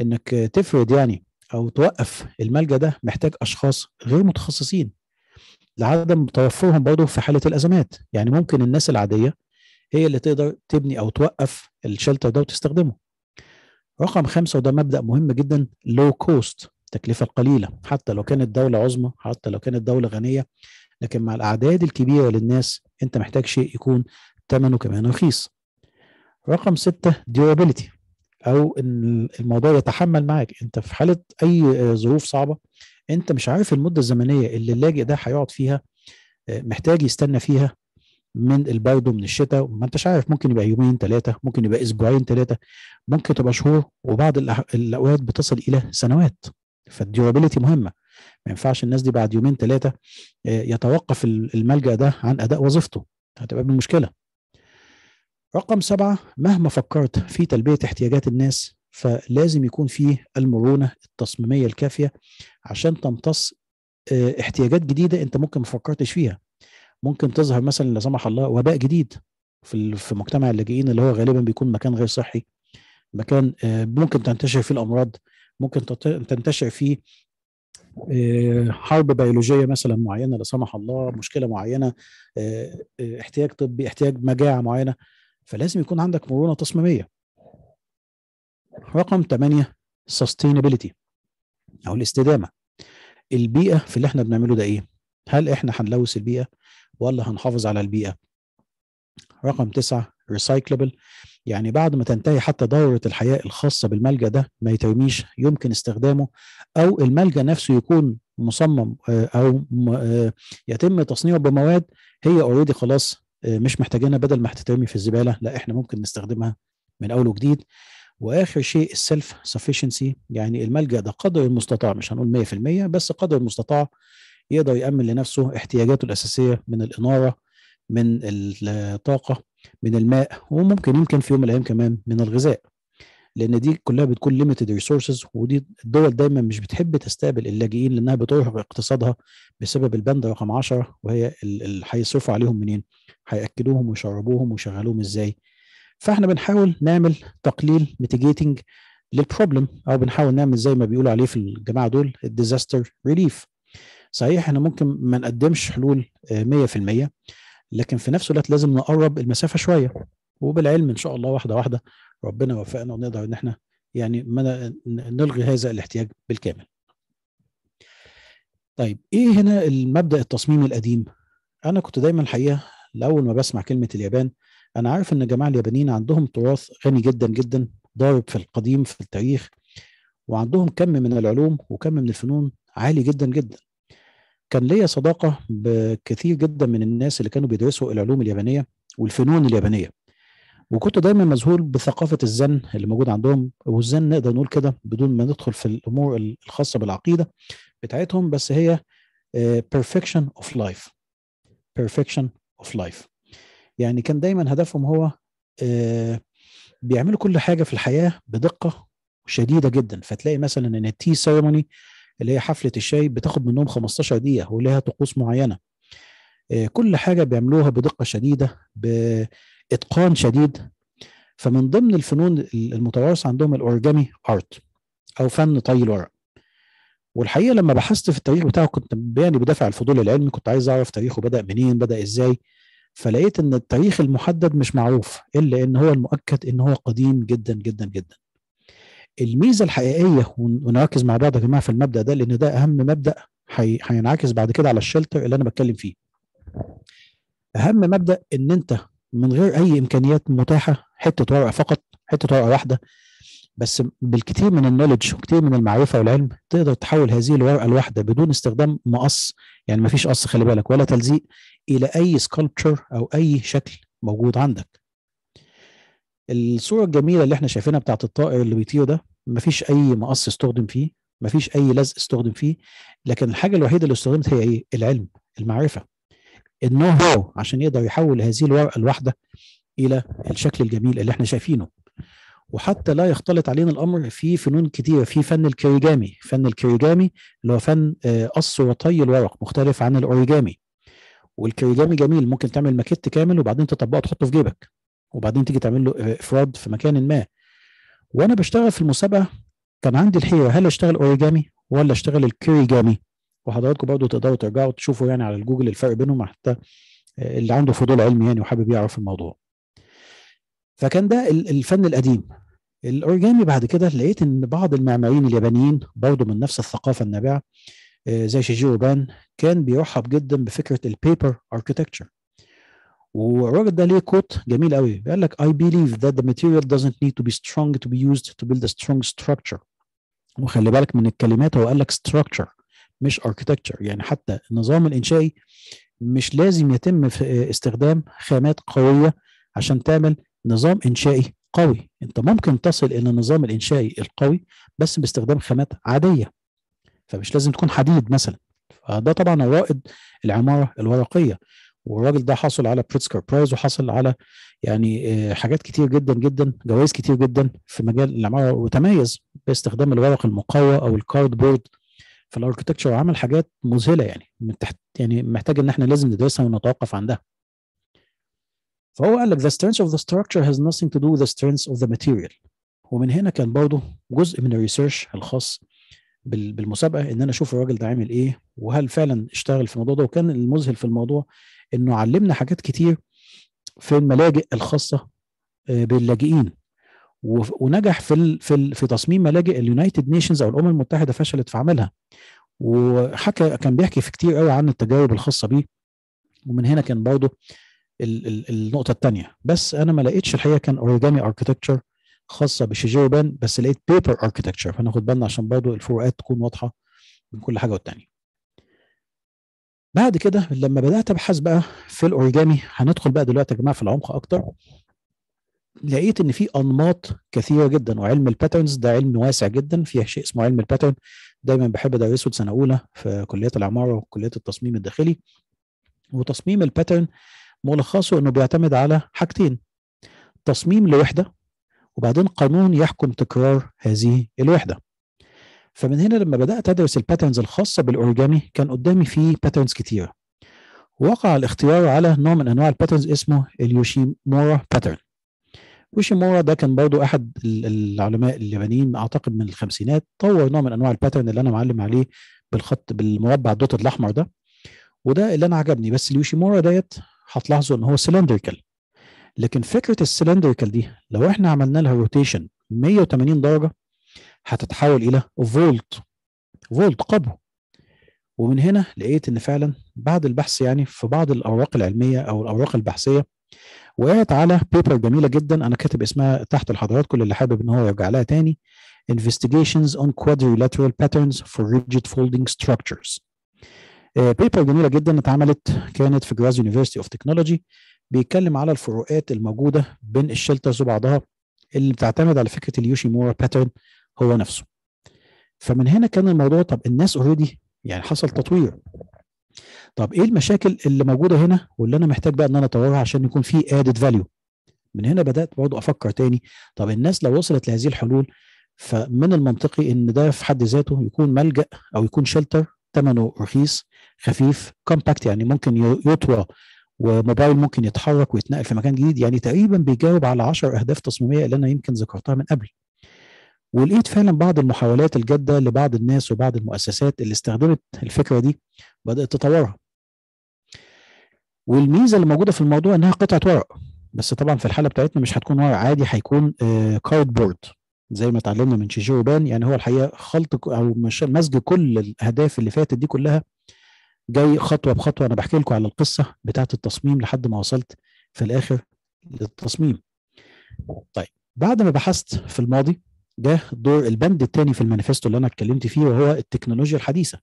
B: انك تفرد يعني او توقف الملجا ده محتاج اشخاص غير متخصصين لعدم توفرهم برضه في حاله الازمات يعني ممكن الناس العاديه هي اللي تقدر تبني او توقف الشلتر ده وتستخدمه رقم خمسة وده مبدأ مهم جدا لو كوست التكلفة القليلة حتى لو كانت دولة عظمى حتى لو كانت دولة غنية لكن مع الأعداد الكبيرة للناس أنت محتاج شيء يكون ثمنه كمان رخيص رقم ستة durability او ان الموضوع يتحمل معاك انت في حاله اي ظروف صعبه انت مش عارف المده الزمنيه اللي اللاجئ ده هيقعد فيها آه، محتاج يستنى فيها من البرد ومن الشتاء ما انتش عارف ممكن يبقى يومين ثلاثه ممكن يبقى اسبوعين ثلاثه ممكن تبقى شهور وبعض الاوقات بتصل الى سنوات فالديورابيلتي مهمه ما ينفعش الناس دي بعد يومين ثلاثه آه، يتوقف الملجا ده عن اداء وظيفته هتبقى مشكله رقم سبعة مهما فكرت في تلبية احتياجات الناس فلازم يكون فيه المرونة التصميمية الكافية عشان تمتص آه، احتياجات جديدة انت ممكن ما فكرتش فيها ممكن تظهر مثلا لا سمح الله وباء جديد في في مجتمع اللاجئين اللي هو غالبا بيكون مكان غير صحي مكان آه، ممكن تنتشر فيه الامراض ممكن تنتشر فيه آه، حرب بيولوجيه مثلا معينه لا سمح الله مشكله معينه احتياج طبي احتياج مجاعه معينه فلازم يكون عندك مرونه تصميميه رقم 8 sustainability او الاستدامه البيئه في اللي احنا بنعمله ده ايه هل احنا هنلوث البيئه ولا هنحافظ على البيئه رقم 9 recyclable يعني بعد ما تنتهي حتى دورة الحياة الخاصة بالملجأ ده ما يترميش يمكن استخدامه أو الملجأ نفسه يكون مصمم آه، أو آه، يتم تصنيعه بمواد هي اوريدي خلاص آه، مش محتاجينها بدل ما هتترمي في الزباله لا احنا ممكن نستخدمها من اول وجديد واخر شيء السيلف سفشنسي يعني الملجا ده قدر المستطاع مش هنقول 100% بس قدر المستطاع يقدر يامن لنفسه احتياجاته الاساسيه من الاناره من الطاقه من الماء وممكن يمكن في يوم من الايام كمان من الغذاء لان دي كلها بتكون ليميتد ريسورسز ودي الدول دايما مش بتحب تستقبل اللاجئين لانها بتروح اقتصادها بسبب البند رقم 10 وهي اللي هيصرفوا عليهم منين؟ هياكلوهم ويشربوهم ويشغلوهم ازاي فاحنا بنحاول نعمل تقليل ميتيجيتنج للبروبلم او بنحاول نعمل زي ما بيقولوا عليه في الجماعه دول الديزاستر ريليف صحيح احنا ممكن ما نقدمش حلول 100% آه، لكن في نفس الوقت لازم نقرب المسافه شويه وبالعلم ان شاء الله واحده واحده ربنا وفقنا ونقدر ان احنا يعني ما نلغي هذا الاحتياج بالكامل. طيب ايه هنا المبدا التصميم القديم؟ انا كنت دايما الحقيقه لأول ما بسمع كلمة اليابان أنا عارف إن الجماعة اليابانيين عندهم تراث غني جدا جدا ضارب في القديم في التاريخ وعندهم كم من العلوم وكم من الفنون عالي جدا جدا كان ليا صداقة بكثير جدا من الناس اللي كانوا بيدرسوا العلوم اليابانية والفنون اليابانية وكنت دايما مذهول بثقافة الزن اللي موجود عندهم والزن نقدر نقول كده بدون ما ندخل في الأمور الخاصة بالعقيدة بتاعتهم بس هي آه، perfection of life perfection اوف لايف يعني كان دايما هدفهم هو آه، بيعملوا كل حاجه في الحياه بدقه شديده جدا فتلاقي مثلا ان التي سيرموني اللي هي حفله الشاي بتاخد منهم 15 دقيقه ولها طقوس معينه آه، كل حاجه بيعملوها بدقه شديده باتقان شديد فمن ضمن الفنون المتوارثه عندهم الاورجامي ارت او فن طي الورق والحقيقه لما بحثت في التاريخ بتاعه كنت يعني بدافع الفضول العلمي كنت عايز اعرف تاريخه بدا منين بدا ازاي فلقيت ان التاريخ المحدد مش معروف الا ان هو المؤكد ان هو قديم جدا جدا جدا الميزه الحقيقيه ونركز مع بعض يا جماعه في المبدا ده لان ده اهم مبدا هينعكس بعد كده على الشلتر اللي انا بتكلم فيه اهم مبدا ان انت من غير اي امكانيات متاحه حته ورقه فقط حته ورقه واحده بس بالكثير من النولج وكثير من المعرفه والعلم تقدر تحول هذه الورقه الواحده بدون استخدام مقص يعني ما فيش قص خلي بالك ولا تلزيق الى اي سكالبتشر او اي شكل موجود عندك الصوره الجميله اللي احنا شايفينها بتاعه الطائر اللي بيطير ده ما فيش اي مقص استخدم فيه ما فيش اي لزق استخدم فيه لكن الحاجه الوحيده اللي استخدمت هي ايه العلم المعرفه النو هاو عشان يقدر يحول هذه الورقه الواحده الى الشكل الجميل اللي احنا شايفينه وحتى لا يختلط علينا الامر في فنون كتيره في فن الكيريجامي فن الكيريجامي اللي هو فن آه، قص وطي الورق مختلف عن الاوريجامي والكيريجامي جميل ممكن تعمل ماكيت كامل وبعدين تطبقه تحطه في جيبك وبعدين تيجي تعمل له افراد آه، في مكان ما وانا بشتغل في المسابقه كان عندي الحيره هل اشتغل اوريجامي ولا اشتغل الكيريجامي وحضراتكم برضو تقدروا ترجعوا تشوفوا يعني على الجوجل الفرق بينهم حتى آه، اللي عنده فضول علمي يعني وحابب يعرف الموضوع فكان ده الفن القديم الاوريجامي بعد كده لقيت ان بعض المعماريين اليابانيين برضه من نفس الثقافه النابعه آه، زي شيجيرو بان كان بيرحب جدا بفكره البيبر اركيتكتشر والراجل ده ليه كوت جميل قوي بيقول لك اي بيليف ذات ذا ماتيريال doesn't نيد تو بي سترونج تو بي يوزد تو بيلد ا سترونج ستراكشر وخلي بالك من الكلمات هو قال لك ستراكشر مش اركيتكتشر يعني حتى النظام الإنشائي مش لازم يتم في استخدام خامات قوية عشان تعمل نظام انشائي قوي انت ممكن تصل الى النظام الانشائي القوي بس باستخدام خامات عاديه فمش لازم تكون حديد مثلا فده طبعا رائد العماره الورقيه والراجل ده حصل على بريتسكر برايز وحصل على يعني آه، حاجات كتير جدا جدا جوائز كتير جدا في مجال العماره وتميز باستخدام الورق المقوى او الكارد بورد في الاركتكتشر وعمل حاجات مذهله يعني يعني محتاج ان احنا لازم ندرسها ونتوقف عندها فهو قال لك the strength of the structure has nothing to do with the strength of the material ومن هنا كان برضه جزء من الريسيرش الخاص بالمسابقه ان انا اشوف الراجل ده عامل ايه وهل فعلا اشتغل في الموضوع ده وكان المذهل في الموضوع انه علمنا حاجات كتير في الملاجئ الخاصه آه، باللاجئين ونجح في في في تصميم ملاجئ اليونايتد نيشنز او الامم المتحده فشلت في عملها وحكى كان بيحكي في كتير قوي عن التجارب الخاصه بيه ومن هنا كان برضه النقطه الثانيه بس انا ما لقيتش الحقيقه كان اوريجامي اركتكتشر خاصه بان بس لقيت بيبر اركتكتشر فناخد بالنا عشان برضو الفروقات تكون واضحه بين كل حاجه والتانيه بعد كده لما بدات ابحث بقى في الاوريجامي هندخل بقى دلوقتي يا جماعه في العمق اكتر لقيت ان في انماط كثيره جدا وعلم الباترنز ده علم واسع جدا فيه شيء اسمه علم الباترن دايما بحب ادرسه سنة اولى في كليه العماره وكليه التصميم الداخلي وتصميم الباترن ملخصه انه بيعتمد على حاجتين تصميم لوحده وبعدين قانون يحكم تكرار هذه الوحده فمن هنا لما بدات ادرس الباترنز الخاصه بالاوريجامي كان قدامي في باترنز كتيره وقع الاختيار على نوع من انواع الباترنز اسمه اليوشيمورا باترن وشيمورا ده كان برضو احد العلماء اليابانيين اعتقد من الخمسينات طور نوع من انواع الباترن اللي انا معلم عليه بالخط بالمربع الدوت الاحمر ده وده اللي انا عجبني بس اليوشيمورا ديت هتلاحظوا ان هو سلندريكال لكن فكره السلندريكال دي لو احنا عملنا لها روتيشن 180 درجه هتتحول الى فولت فولت قبو ومن هنا لقيت ان فعلا بعد البحث يعني في بعض الاوراق العلميه او الاوراق البحثيه وقعت على بيبر جميله جدا انا كاتب اسمها تحت لحضراتكم اللي حابب ان هو يرجع لها تاني Investigations on Quadrilateral Patterns for Rigid Folding Structures بيبر آه، جميله جدا اتعملت كانت في جراز يونيفرستي اوف تكنولوجي بيتكلم على الفروقات الموجوده بين الشلترز وبعضها اللي بتعتمد على فكره اليوشيمورا باترن هو نفسه فمن هنا كان الموضوع طب الناس اوريدي يعني حصل تطوير طب ايه المشاكل اللي موجوده هنا واللي انا محتاج بقى ان انا اطورها عشان يكون في ادد فاليو من هنا بدات برضه افكر تاني طب الناس لو وصلت لهذه الحلول فمن المنطقي ان ده في حد ذاته يكون ملجا او يكون شلتر ثمنه رخيص خفيف كومباكت يعني ممكن يطوى وموبايل ممكن يتحرك ويتنقل في مكان جديد يعني تقريبا بيجاوب على 10 اهداف تصميميه اللي انا يمكن ذكرتها من قبل ولقيت فعلا بعض المحاولات الجاده لبعض الناس وبعض المؤسسات اللي استخدمت الفكره دي بدات تطورها والميزه اللي موجوده في الموضوع انها قطعه ورق بس طبعا في الحاله بتاعتنا مش هتكون ورق عادي هيكون كارد آه، بورد زي ما اتعلمنا من شيجيرو بان يعني هو الحقيقه خلط او مزج كل الاهداف اللي فاتت دي كلها جاي خطوه بخطوه انا بحكي لكم على القصه بتاعه التصميم لحد ما وصلت في الاخر للتصميم طيب بعد ما بحثت في الماضي جه دور البند الثاني في المانيفستو اللي انا اتكلمت فيه وهو التكنولوجيا الحديثه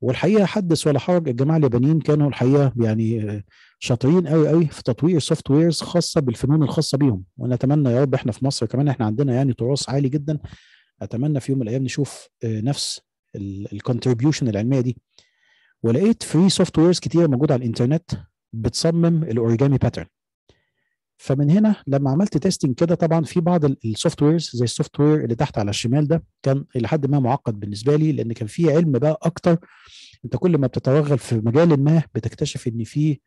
B: والحقيقه حدث ولا حرج الجماعه اليابانيين كانوا الحقيقه يعني شاطرين قوي قوي في تطوير سوفت ويرز خاصه بالفنون الخاصه بيهم ونتمنى يا رب احنا في مصر كمان احنا عندنا يعني تراث عالي جدا اتمنى في يوم من الايام نشوف آه، نفس الكونتريبيوشن العلميه دي ولقيت فري سوفت ويرز كتير موجوده على الانترنت بتصمم الاوريجامي باترن فمن هنا لما عملت تيستنج كده طبعا في بعض السوفت ويرز زي السوفت وير اللي تحت على الشمال ده كان الى حد ما معقد بالنسبه لي لان كان في علم بقى اكتر انت كل ما بتتوغل في مجال ما بتكتشف ان في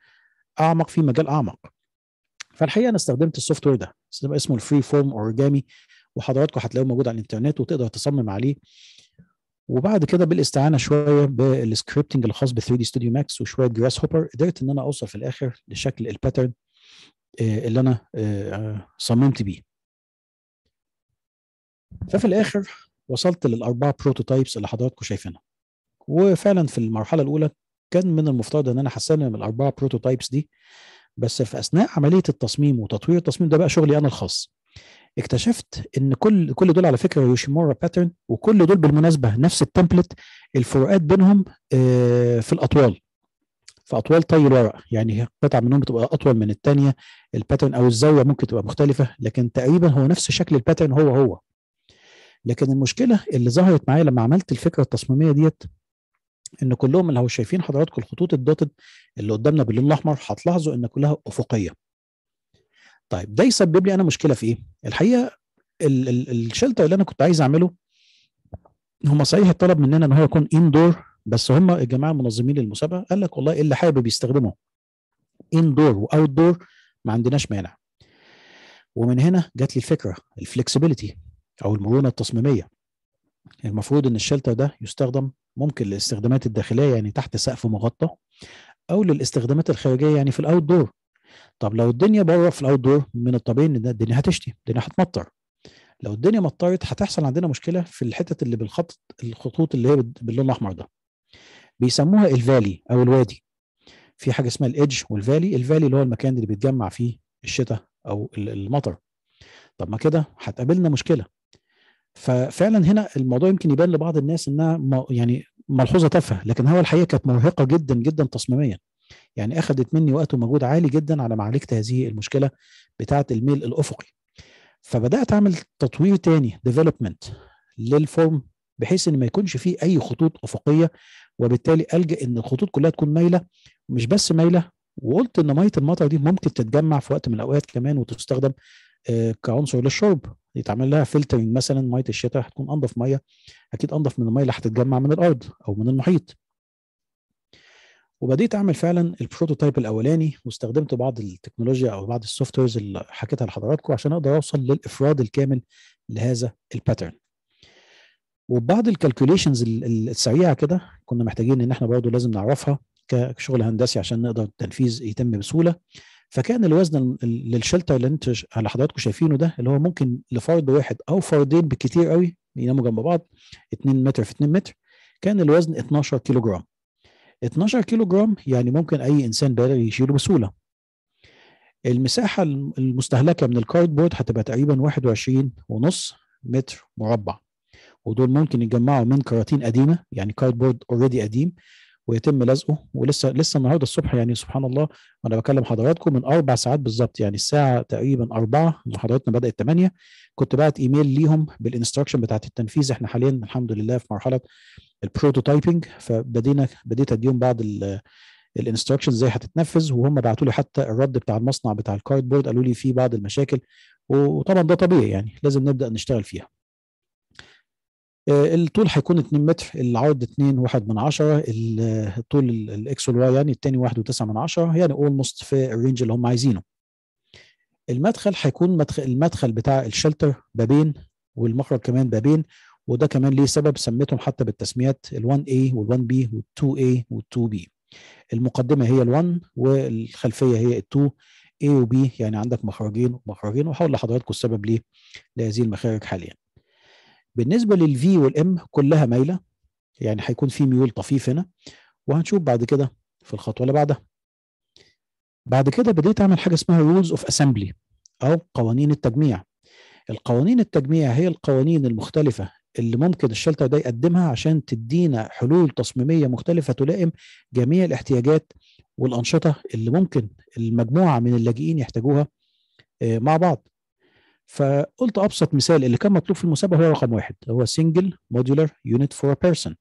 B: اعمق في مجال اعمق فالحقيقه انا استخدمت السوفت وير ده اسمه الفري فورم اوريجامي وحضراتكم هتلاقوه موجود على الانترنت وتقدر تصمم عليه وبعد كده بالاستعانه شويه بالسكريبتنج الخاص ب 3 دي ستوديو ماكس وشويه جراس هوبر قدرت ان انا اوصل في الاخر لشكل الباترن آه، اللي انا آه، صممت بيه ففي الاخر وصلت للاربعه بروتوتايبس اللي حضراتكم شايفينها وفعلا في المرحله الاولى كان من المفترض ان انا هسلم الاربعه بروتوتايبس دي بس في اثناء عمليه التصميم وتطوير التصميم ده بقى شغلي انا الخاص اكتشفت ان كل كل دول على فكره يوشيمورا باترن وكل دول بالمناسبه نفس التمبلت الفروقات بينهم آه، في الاطوال في اطوال طي الورق يعني قطعه منهم بتبقى اطول من الثانيه الباترن او الزاويه ممكن تبقى مختلفه لكن تقريبا هو نفس شكل الباترن هو هو لكن المشكله اللي ظهرت معايا لما عملت الفكره التصميميه ديت ان كلهم اللي هو شايفين حضراتكم الخطوط الدوتد اللي قدامنا باللون الاحمر هتلاحظوا ان كلها افقيه طيب ده يسبب لي انا مشكله في ايه الحقيقه ال ال الشلتر اللي انا كنت عايز اعمله هم صحيح طلب مننا ان هو يكون اندور بس هم الجماعه المنظمين للمسابقه قال لك والله إيه اللي حابب يستخدمه اندور واوت دور ما عندناش مانع ومن هنا جات لي الفكره الفلكسبيليتي او المرونه التصميميه المفروض ان الشلتر ده يستخدم ممكن للاستخدامات الداخليه يعني تحت سقف مغطى او للاستخدامات الخارجيه يعني في الاوت دور طب لو الدنيا بره في الاوت دور من الطبيعي ان الدنيا هتشتي الدنيا هتمطر لو الدنيا مطرت هتحصل عندنا مشكله في الحتت اللي بالخط الخطوط اللي هي باللون الاحمر ده بيسموها الفالي او الوادي في حاجه اسمها الايدج والفالي الفالي اللي هو المكان اللي بيتجمع فيه الشتاء او المطر طب ما كده هتقابلنا مشكله ففعلا هنا الموضوع يمكن يبان لبعض الناس انها يعني ملحوظه تافهه لكن هو الحقيقه كانت مرهقه جدا جدا تصميميا يعني اخذت مني وقت ومجهود عالي جدا على معالجه هذه المشكله بتاعه الميل الافقي فبدات اعمل تطوير تاني ديفلوبمنت للفورم بحيث ان ما يكونش فيه اي خطوط افقيه وبالتالي الجا ان الخطوط كلها تكون مايله مش بس مايله وقلت ان ميه المطر دي ممكن تتجمع في وقت من الاوقات كمان وتستخدم آه، كعنصر للشرب يتعمل لها فلترنج مثلا ميه الشتاء هتكون انضف ميه اكيد انضف من الميه اللي هتتجمع من الارض او من المحيط وبديت اعمل فعلا البروتوتايب الاولاني واستخدمت بعض التكنولوجيا او بعض السوفت ويرز اللي حكيتها لحضراتكم عشان اقدر اوصل للافراد الكامل لهذا الباترن وبعض الكالكوليشنز السريعه كده كنا محتاجين ان احنا برضه لازم نعرفها كشغل هندسي عشان نقدر التنفيذ يتم بسهوله فكان الوزن للشلتر اللي انت اللي حضراتكم شايفينه ده اللي هو ممكن لفرد واحد او فردين بكتير قوي يناموا جنب بعض 2 متر في 2 متر كان الوزن 12 كيلو جرام 12 كيلو جرام يعني ممكن اي انسان بالغ يشيله بسهوله المساحه المستهلكه من الكاردبورد هتبقى تقريبا 21 ونص متر مربع ودول ممكن يتجمعوا من كراتين قديمه يعني كاردبورد اوريدي قديم ويتم لزقه ولسه لسه النهارده الصبح يعني سبحان الله وانا بكلم حضراتكم من اربع ساعات بالظبط يعني الساعه تقريبا أربعة محاضرتنا بدات 8 كنت بعت ايميل ليهم بالانستراكشن بتاعت التنفيذ احنا حاليا الحمد لله في مرحله البروتوتايبنج فبدينا بديت اديهم بعض الانستراكشنز ازاي هتتنفذ وهم بعتوا لي حتى الرد بتاع المصنع بتاع بورد قالوا لي في بعض المشاكل وطبعا ده طبيعي يعني لازم نبدا نشتغل فيها آه، الطول هيكون 2 متر العرض 2 واحد من عشرة الطول الاكس والواي يعني الثاني واحد وتسعة من عشرة يعني اولموست في الرينج اللي هم عايزينه المدخل هيكون مدخل المدخل بتاع الشلتر بابين والمخرج كمان بابين وده كمان ليه سبب سميتهم حتى بالتسميات ال1A وال1B وال2A وال2B المقدمة هي ال1 والخلفية هي ال2 A وB يعني عندك مخرجين ومخرجين وهقول لحضراتكم السبب ليه لهذه المخارج حاليا بالنسبه للفي والام كلها مايله يعني هيكون في ميول طفيف هنا وهنشوف بعد كده في الخطوه اللي بعدها بعد كده بديت اعمل حاجه اسمها رولز اوف اسمبلي او قوانين التجميع القوانين التجميع هي القوانين المختلفه اللي ممكن الشلتر ده يقدمها عشان تدينا حلول تصميميه مختلفه تلائم جميع الاحتياجات والانشطه اللي ممكن المجموعه من اللاجئين يحتاجوها آه، مع بعض فقلت ابسط مثال اللي كان مطلوب في المسابقه هو رقم واحد هو سنجل موديولار يونت فور بيرسون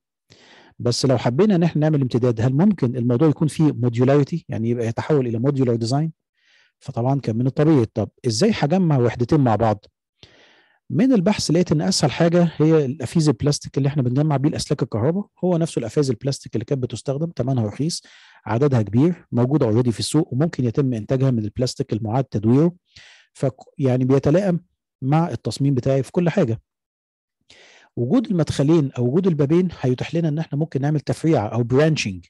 B: بس لو حبينا ان احنا نعمل امتداد هل ممكن الموضوع يكون فيه موديولاريتي يعني يبقى يتحول الى موديولار ديزاين فطبعا كان من الطبيعي طب ازاي هجمع وحدتين مع بعض من البحث لقيت ان اسهل حاجه هي الافيز البلاستيك اللي احنا بنجمع بيه الاسلاك الكهرباء هو نفسه الافيز البلاستيك اللي كانت بتستخدم ثمنها رخيص عددها كبير موجوده اوريدي في السوق وممكن يتم انتاجها من البلاستيك المعاد تدويره ف يعني بيتلائم مع التصميم بتاعي في كل حاجه وجود المدخلين او وجود البابين هيتيح لنا ان احنا ممكن نعمل تفريع او برانشنج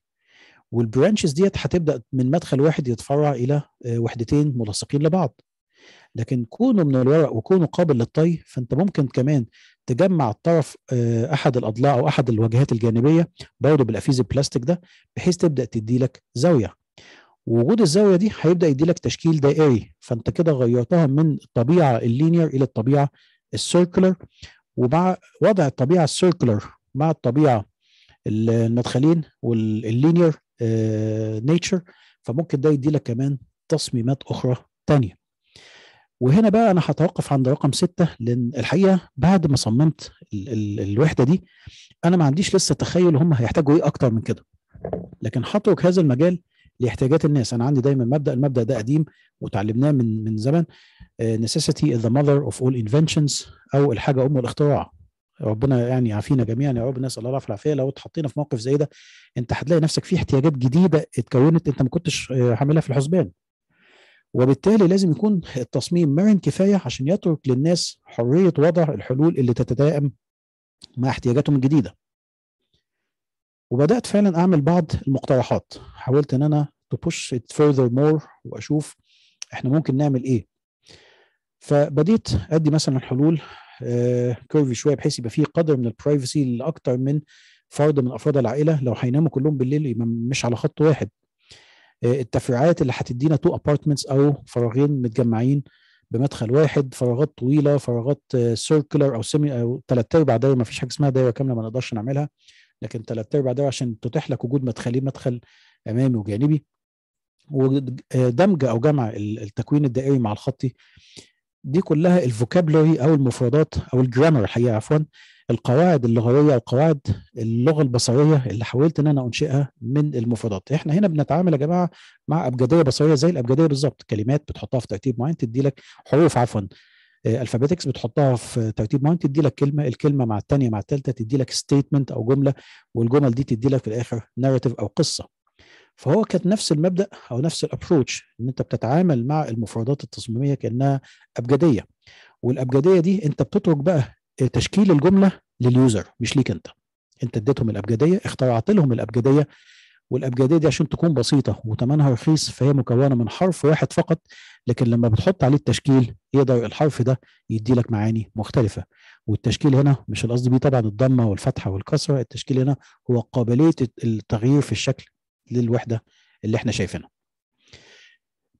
B: والبرانشز ديت هتبدا من مدخل واحد يتفرع الى آه، وحدتين ملصقين لبعض لكن كونه من الورق وكونه قابل للطي فانت ممكن كمان تجمع الطرف آه، احد الاضلاع او احد الواجهات الجانبيه برضه بالافيز البلاستيك ده بحيث تبدا تدي لك زاويه وجود الزاويه دي هيبدا يدي لك تشكيل دائري فانت كده غيرتها من الطبيعه اللينير الى الطبيعه السيركلر ومع وضع الطبيعه السيركلر مع الطبيعه المدخلين واللينير نيتشر آه، فممكن ده يدي لك كمان تصميمات اخرى ثانيه وهنا بقى انا هتوقف عند رقم ستة لان الحقيقه بعد ما صممت ال ال الوحده دي انا ما عنديش لسه تخيل هم هيحتاجوا ايه اكتر من كده لكن هترك هذا المجال لاحتياجات الناس انا عندي دايما مبدا المبدا ده قديم وتعلمناه من من زمن آه، necessity is the mother of all inventions او الحاجه ام الاختراع ربنا يعني يعافينا جميعا يا رب الناس الله العافيه لو اتحطينا في موقف زي ده انت هتلاقي نفسك في احتياجات جديده اتكونت انت ما كنتش عاملها آه، في الحسبان وبالتالي لازم يكون التصميم مرن كفايه عشان يترك للناس حريه وضع الحلول اللي تتدائم مع احتياجاتهم الجديده وبدات فعلا اعمل بعض المقترحات حاولت ان انا تو بوش ات فيرذر مور واشوف احنا ممكن نعمل ايه فبديت ادي مثلا حلول كيرفي آه، شويه بحيث يبقى فيه قدر من البرايفسي لاكثر من فرد من افراد العائله لو هيناموا كلهم بالليل مش على خط واحد آه، التفريعات اللي هتدينا تو ابارتمنتس او فراغين متجمعين بمدخل واحد فراغات طويله فراغات سيركلر آه، او سيمي او ثلاث ارباع دايره ما فيش حاجه اسمها دايره كامله ما نقدرش نعملها لكن ثلاث ارباع ده عشان تتيح لك وجود مدخلين مدخل امامي وجانبي ودمج آه، او جمع التكوين الدائري مع الخطي دي كلها الفوكابلوري او المفردات او الجرامر الحقيقه عفوا القواعد اللغويه القواعد اللغه البصريه اللي حاولت ان انا انشئها من المفردات احنا هنا بنتعامل يا جماعه مع ابجديه بصريه زي الابجديه بالظبط كلمات بتحطها في ترتيب معين تدي لك حروف عفوا الفابيتكس آه، بتحطها في ترتيب معين تدي لك كلمه الكلمه مع الثانيه مع الثالثه تدي لك ستيتمنت او جمله والجمل دي تدي لك في الاخر ناريتيف او قصه فهو كانت نفس المبدا او نفس الابروتش ان انت بتتعامل مع المفردات التصميميه كانها ابجديه والابجديه دي انت بتترك بقى تشكيل الجمله لليوزر مش ليك انت انت اديتهم الابجديه اخترعت لهم الابجديه والابجديه دي عشان تكون بسيطه وثمنها رخيص فهي مكونه من حرف واحد فقط لكن لما بتحط عليه التشكيل يقدر الحرف ده يدي لك معاني مختلفه والتشكيل هنا مش القصد بيه طبعا الضمه والفتحه والكسره التشكيل هنا هو قابليه التغيير في الشكل للوحده اللي احنا شايفينها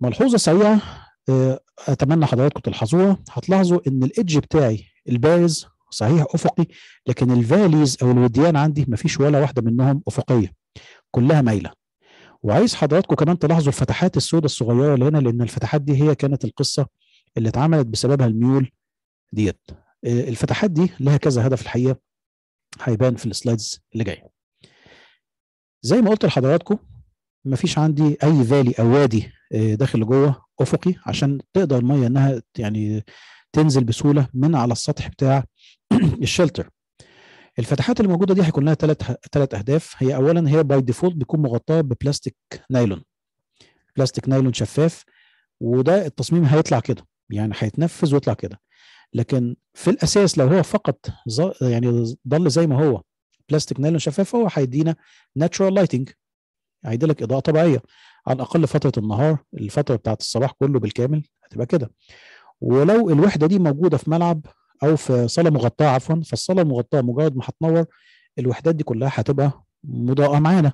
B: ملحوظه سريعه آه، اتمنى حضراتكم تلاحظوها هتلاحظوا ان الايدج بتاعي البارز صحيح افقي لكن الفاليز او الوديان عندي مفيش ولا واحده منهم افقيه كلها مايله وعايز حضراتكم كمان تلاحظوا الفتحات السوداء الصغيره اللي هنا لان الفتحات دي هي كانت القصه اللي اتعملت بسببها الميول ديت آه، الفتحات دي لها كذا هدف الحقيقه هيبان في السلايدز اللي جايه زي ما قلت لحضراتكم مفيش عندي اي فالي او وادي آه، داخل لجوه افقي عشان تقدر الميه انها يعني تنزل بسهوله من على السطح بتاع الشلتر الفتحات اللي موجوده دي هيكون لها ثلاث ثلاث اهداف هي اولا هي باي ديفولت بتكون مغطاه ببلاستيك نايلون بلاستيك نايلون شفاف وده التصميم هيطلع كده يعني هيتنفذ ويطلع كده لكن في الاساس لو هو فقط يعني ضل زي ما هو بلاستيك نايلون شفاف هو هيدينا ناتشورال لايتنج هيدي لك اضاءه طبيعيه على الاقل فتره النهار الفتره بتاعت الصباح كله بالكامل هتبقى كده ولو الوحده دي موجوده في ملعب او في صاله مغطاه عفوا فالصاله المغطاه مجرد ما هتنور الوحدات دي كلها هتبقى مضاءه معانا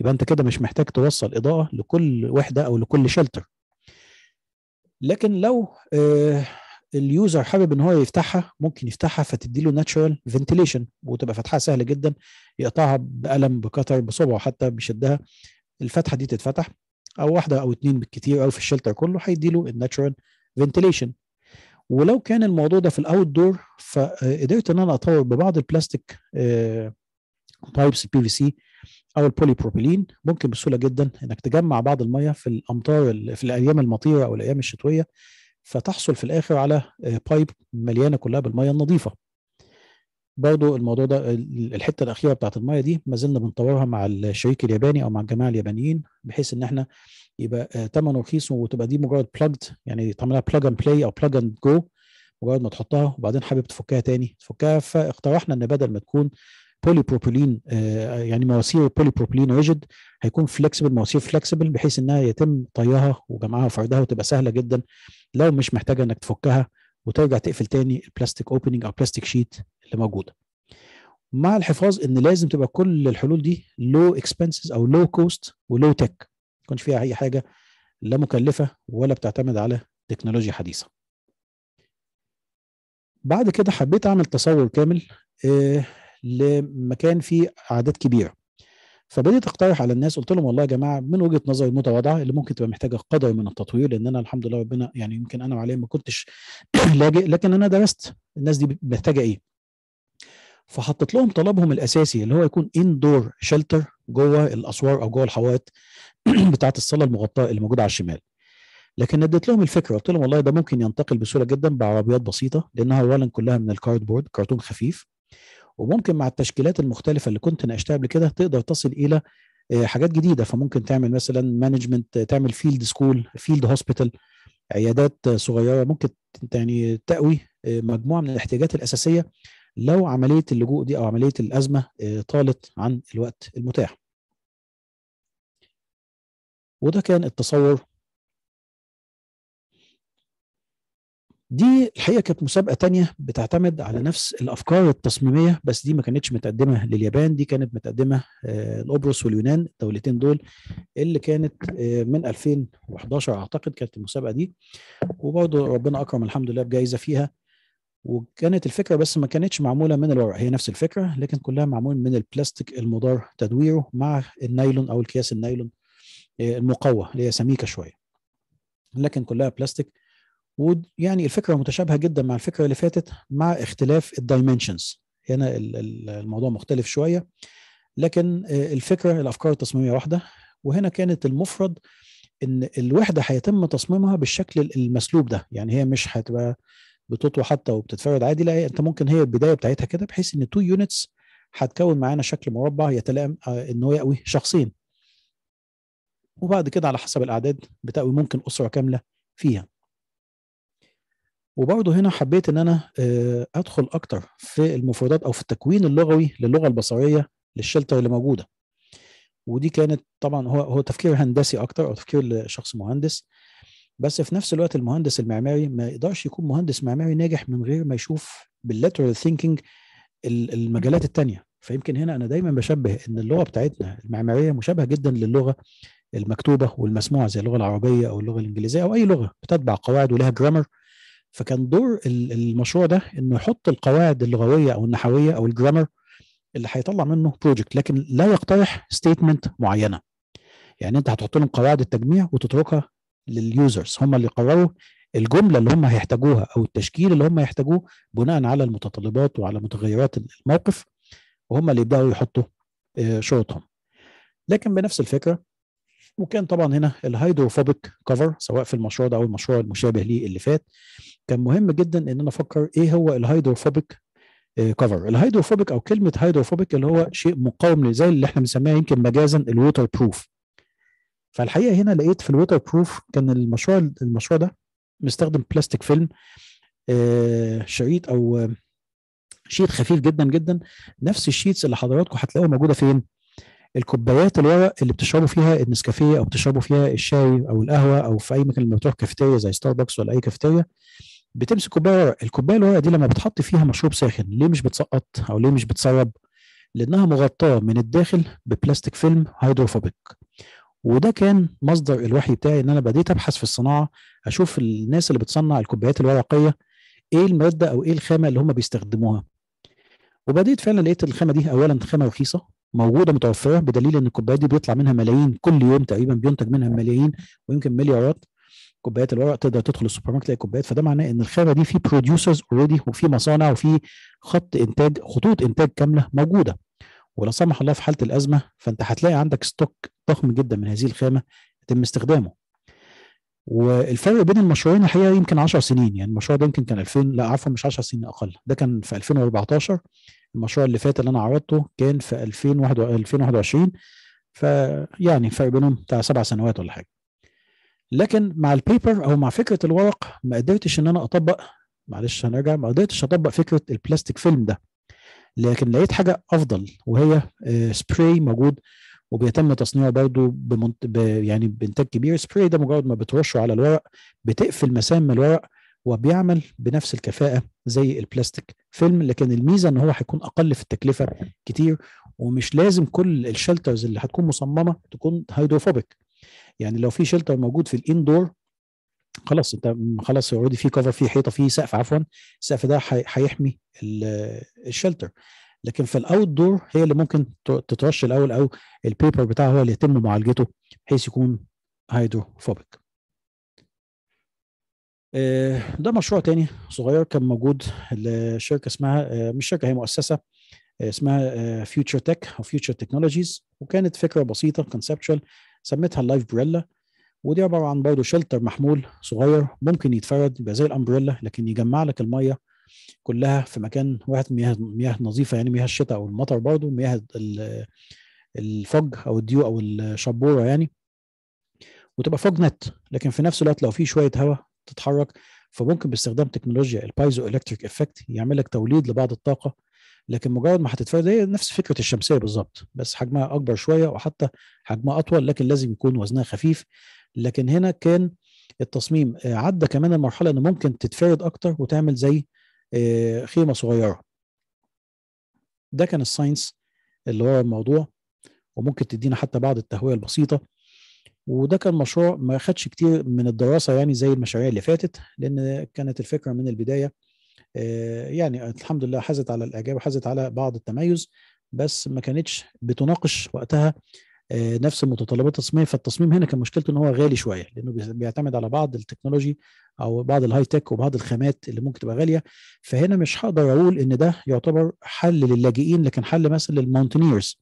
B: يبقى انت كده مش محتاج توصل اضاءه لكل وحده او لكل شلتر لكن لو آه، اليوزر حابب ان هو يفتحها ممكن يفتحها فتدي له ناتشورال فنتيليشن وتبقى فتحها سهله جدا يقطعها بقلم بكتر بصبعه حتى بيشدها الفتحه دي تتفتح او واحده او اتنين بالكتير او في الشلتر كله هيدي له الناتشورال فنتيليشن ولو كان الموضوع ده في الاوت دور فقدرت ان انا اطور ببعض البلاستيك بايبس بي في سي او البولي بروبيلين ممكن بسهوله جدا انك تجمع بعض الميه في الامطار في الايام المطيره او الايام الشتويه فتحصل في الاخر على بايب آه، مليانه كلها بالميه النظيفه برضو الموضوع ده الحته الاخيره بتاعت المايه دي ما زلنا بنطورها مع الشريك الياباني او مع الجماعه اليابانيين بحيث ان احنا يبقى ثمنه آه، رخيص وتبقى دي مجرد بلجد يعني تعملها بلج اند بلاي او بلج اند جو مجرد ما تحطها وبعدين حابب تفكها تاني تفكها فاقترحنا ان بدل ما تكون بولي بروبيلين آه، يعني مواسير بولي بروبيلين ريجيد هيكون فلكسبل مواسير فلكسبل بحيث انها يتم طيها وجمعها وفردها وتبقى سهله جدا لو مش محتاجه انك تفكها وترجع تقفل تاني البلاستيك اوبننج او بلاستيك شيت اللي موجوده مع الحفاظ ان لازم تبقى كل الحلول دي لو اكسبنسز او لو كوست ولو تك ما يكونش فيها اي حاجه لا مكلفه ولا بتعتمد على تكنولوجيا حديثه بعد كده حبيت اعمل تصور كامل آه لمكان فيه اعداد كبيره فبديت اقترح على الناس قلت لهم والله يا جماعه من وجهه نظري المتواضعه اللي ممكن تبقى محتاجه قدر من التطوير لان انا الحمد لله ربنا يعني يمكن انا وعليه ما كنتش لاجئ لكن انا درست الناس دي محتاجه ايه فحطيت لهم طلبهم الاساسي اللي هو يكون اندور شيلتر جوه الاسوار او جوه الحوائط بتاعه الصاله المغطاه اللي موجوده على الشمال لكن اديت لهم الفكره قلت لهم والله ده ممكن ينتقل بسهوله جدا بعربيات بسيطه لانها اولا كلها من الكاردبورد كرتون خفيف وممكن مع التشكيلات المختلفه اللي كنت ناقشتها قبل كده تقدر تصل الى آه، حاجات جديده فممكن تعمل مثلا مانجمنت آه، تعمل فيلد سكول فيلد هوسبيتال عيادات آه، صغيره ممكن يعني تاوي مجموعه من الاحتياجات الاساسيه لو عمليه اللجوء دي او عمليه الازمه آه، طالت عن الوقت المتاح. وده كان التصور دي الحقيقه كانت مسابقه تانية بتعتمد على نفس الافكار التصميميه بس دي ما كانتش متقدمه لليابان دي كانت متقدمه آه، القبرص واليونان الدولتين دول اللي كانت آه، من 2011 اعتقد كانت المسابقه دي وبرضه ربنا اكرم الحمد لله بجائزه فيها وكانت الفكره بس ما كانتش معموله من الورق هي نفس الفكره لكن كلها معمول من البلاستيك المضار تدويره مع النايلون او الكياس النايلون آه، المقوى اللي هي سميكه شويه لكن كلها بلاستيك ويعني الفكره متشابهه جدا مع الفكره اللي فاتت مع اختلاف الدايمنشنز هنا الموضوع مختلف شويه لكن آه، الفكره الافكار التصميميه واحده وهنا كانت المفرد ان الوحده هيتم تصميمها بالشكل المسلوب ده يعني هي مش هتبقى بتطوى حتى وبتتفرد عادي لا انت ممكن هي البدايه بتاعتها كده بحيث ان تو يونتس هتكون معانا شكل مربع يتلائم آه، ان هو يقوي شخصين وبعد كده على حسب الاعداد بتقوي ممكن اسره كامله فيها وبرضه هنا حبيت ان انا آه، ادخل اكتر في المفردات او في التكوين اللغوي للغه البصريه للشلتر اللي موجوده ودي كانت طبعا هو هو تفكير هندسي اكتر او تفكير لشخص مهندس بس في نفس الوقت المهندس المعماري ما يقدرش يكون مهندس معماري ناجح من غير ما يشوف باللاترال ثينكينج المجالات الثانيه فيمكن هنا انا دايما بشبه ان اللغه بتاعتنا المعماريه مشابهه جدا للغه المكتوبه والمسموعه زي اللغه العربيه او اللغه الانجليزيه او اي لغه بتتبع قواعد ولها جرامر فكان دور المشروع ده انه يحط القواعد اللغويه او النحويه او الجرامر اللي هيطلع منه بروجكت لكن لا يقترح ستيتمنت معينه يعني انت هتحط لهم قواعد التجميع وتتركها لليوزرز هم اللي يقرروا الجمله اللي هم هيحتاجوها او التشكيل اللي هم هيحتاجوه بناء على المتطلبات وعلى متغيرات الموقف وهم اللي يبداوا يحطوا آه، شروطهم لكن بنفس الفكره وكان طبعا هنا الهيدروفوبيك كفر سواء في المشروع ده او المشروع المشابه ليه اللي فات كان مهم جدا ان انا افكر ايه هو الهيدروفوبيك كفر الهيدروفوبيك او كلمه هيدروفوبيك اللي هو شيء مقاوم زي اللي احنا بنسميها يمكن مجازا الووتر بروف فالحقيقه هنا لقيت في الووتر بروف كان المشروع المشروع ده مستخدم بلاستيك فيلم شريط او شيت خفيف جدا جدا نفس الشيتس اللي حضراتكم هتلاقوها موجوده فين؟ الكوبايات الورق اللي بتشربوا فيها النسكافيه او بتشربوا فيها الشاي او القهوه او في اي مكان لما بتروح كافيتيريا زي ستاربكس ولا اي كافيتيريا بتمسك كوبايه ورق الكوبايه الورق دي لما بتحط فيها مشروب ساخن ليه مش بتسقط او ليه مش بتسرب لانها مغطاه من الداخل ببلاستيك فيلم هيدروفوبيك وده كان مصدر الوحي بتاعي ان انا بديت ابحث في الصناعه اشوف الناس اللي بتصنع الكوبايات الورقيه ايه الماده او ايه الخامه اللي هم بيستخدموها وبديت فعلا لقيت الخامه دي اولا خامه رخيصه موجوده متوفره بدليل ان الكوبايات دي بيطلع منها ملايين كل يوم تقريبا بينتج منها ملايين ويمكن مليارات كوبايات الورق تقدر تدخل السوبر ماركت تلاقي كوبايات فده معناه ان الخامه دي في بروديوسرز اوريدي وفي مصانع وفي خط انتاج خطوط انتاج كامله موجوده ولا سمح الله في حاله الازمه فانت هتلاقي عندك ستوك ضخم جدا من هذه الخامه يتم استخدامه والفرق بين المشروعين الحقيقه يمكن 10 سنين يعني المشروع ده يمكن كان 2000 لا عفوا مش 10 سنين اقل ده كان في 2014 المشروع اللي فات اللي انا عرضته كان في 2021 فيعني فرق بينهم بتاع سبع سنوات ولا حاجه لكن مع البيبر او مع فكره الورق ما قدرتش ان انا اطبق معلش هنرجع ما قدرتش اطبق فكره البلاستيك فيلم ده لكن لقيت حاجه افضل وهي سبراي آه، موجود وبيتم تصنيعه برضه بمنت... ب... يعني بانتاج كبير سبراي ده مجرد ما بترشه على الورق بتقفل مسام الورق وبيعمل بنفس الكفاءه زي البلاستيك فيلم لكن الميزه ان هو هيكون اقل في التكلفه كتير ومش لازم كل الشلترز اللي هتكون مصممه تكون هيدروفوبيك يعني لو في شلتر موجود في الاندور خلاص انت خلاص اوريدي في كفر في حيطه في سقف عفوا السقف ده هيحمي الشلتر لكن في الاوت دور هي اللي ممكن تترش الاول او البيبر بتاعها هو اللي يتم معالجته بحيث يكون هيدروفوبيك آه، ده مشروع تاني صغير كان موجود لشركه اسمها آه، مش شركه هي مؤسسه آه، اسمها فيوتشر تك او فيوتشر تكنولوجيز وكانت فكره بسيطه كونسبشوال سميتها اللايف بريلا ودي عباره عن برضه شلتر محمول صغير ممكن يتفرد يبقى زي الامبريلا لكن يجمع لك الميه كلها في مكان واحد مياه مياه نظيفه يعني مياه الشتاء او المطر برضه مياه الفج او الديو او الشبوره يعني وتبقى فوج نت لكن في نفس الوقت لو في شويه هواء تتحرك فممكن باستخدام تكنولوجيا البايزو الكتريك افكت يعمل لك توليد لبعض الطاقه لكن مجرد ما هتتفرد هي نفس فكره الشمسيه بالظبط بس حجمها اكبر شويه وحتى حجمها اطول لكن لازم يكون وزنها خفيف لكن هنا كان التصميم آه، عدى كمان المرحله ان ممكن تتفرد اكتر وتعمل زي آه، خيمه صغيره ده كان الساينس اللي ورا الموضوع وممكن تدينا حتى بعض التهويه البسيطه وده كان مشروع ما خدش كتير من الدراسه يعني زي المشاريع اللي فاتت لان كانت الفكره من البدايه آه، يعني الحمد لله حازت على الاعجاب وحازت على بعض التميز بس ما كانتش بتناقش وقتها آه، نفس المتطلبات التصميميه فالتصميم هنا كان مشكلته ان هو غالي شويه لانه بيعتمد على بعض التكنولوجي او بعض الهاي تك وبعض الخامات اللي ممكن تبقى غاليه فهنا مش هقدر اقول ان ده يعتبر حل للاجئين لكن حل مثلا للماونتينيرز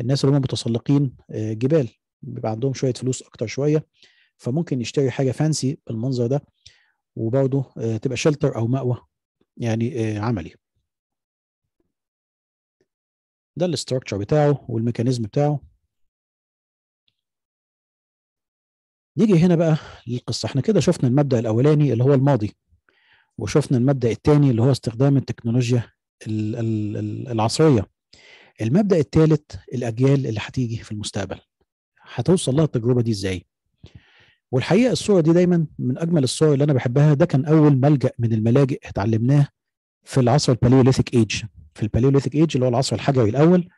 B: الناس اللي هم متسلقين آه، جبال بيبقى عندهم شويه فلوس اكتر شويه فممكن يشتري حاجه فانسي بالمنظر ده وبرضه آه، تبقى شلتر او مأوى يعني عملي ده الاستراكشر بتاعه والميكانيزم بتاعه نيجي هنا بقى للقصه احنا كده شفنا المبدا الاولاني اللي هو الماضي وشفنا المبدا الثاني اللي هو استخدام التكنولوجيا العصريه المبدا الثالث الاجيال اللي هتيجي في المستقبل هتوصل لها التجربه دي ازاي والحقيقه الصوره دي دايما من اجمل الصور اللي انا بحبها ده كان اول ملجا من الملاجئ اتعلمناه في العصر الباليوليثيك ايج في الباليوليثيك ايج اللي هو العصر الحجري الاول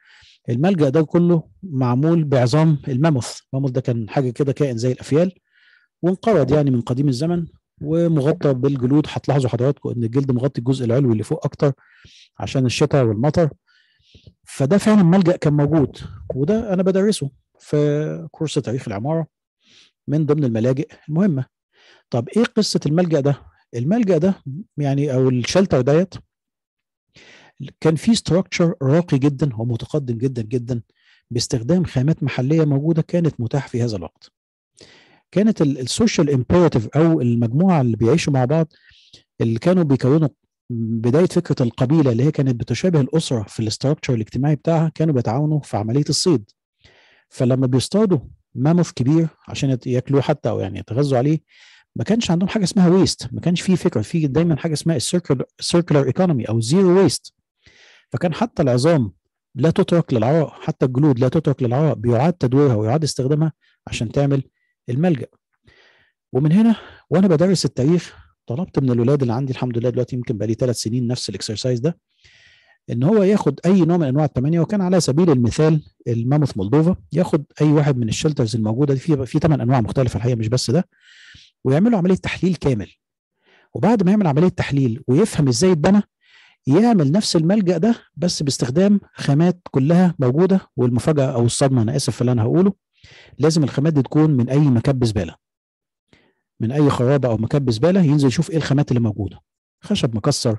B: الملجا ده كله معمول بعظام الماموث الماموث ده كان حاجه كده كائن زي الافيال وانقرض يعني من قديم الزمن ومغطى بالجلود هتلاحظوا حضراتكم ان الجلد مغطي الجزء العلوي اللي فوق اكتر عشان الشتاء والمطر فده فعلا ملجا كان موجود وده انا بدرسه في كورس تاريخ العماره من ضمن الملاجئ المهمه طب ايه قصه الملجا ده الملجا ده يعني او الشلتر ديت كان في ستراكشر راقي جدا ومتقدم جدا جدا باستخدام خامات محليه موجوده كانت متاحه في هذا الوقت كانت السوشيال امبيراتيف او المجموعه اللي بيعيشوا مع بعض اللي كانوا بيكونوا بدايه فكره القبيله اللي هي كانت بتشابه الاسره في الاستراكشر الاجتماعي بتاعها كانوا بيتعاونوا في عمليه الصيد فلما بيصطادوا ماموث كبير عشان ياكلوه حتى او يعني يتغذوا عليه ما كانش عندهم حاجه اسمها ويست ما كانش في فكره في دايما حاجه اسمها السيركلر ايكونومي او زيرو ويست فكان حتى العظام لا تترك للعراء حتى الجلود لا تترك للعراء بيعاد تدويرها ويعاد استخدامها عشان تعمل الملجأ ومن هنا وانا بدرس التاريخ طلبت من الولاد اللي عندي الحمد لله دلوقتي يمكن بقى لي ثلاث سنين نفس الاكسرسايز ده ان هو ياخد اي نوع من انواع الثمانيه وكان على سبيل المثال الماموث مولدوفا ياخد اي واحد من الشلترز الموجوده دي في في ثمان انواع مختلفه الحقيقه مش بس ده ويعملوا عمليه تحليل كامل وبعد ما يعمل عمليه تحليل ويفهم ازاي اتبنى يعمل نفس الملجأ ده بس باستخدام خامات كلها موجودة والمفاجأة أو الصدمة أنا آسف في اللي أنا هقوله لازم الخامات دي تكون من أي مكب زبالة من أي خرابة أو مكب زبالة ينزل يشوف إيه الخامات اللي موجودة خشب مكسر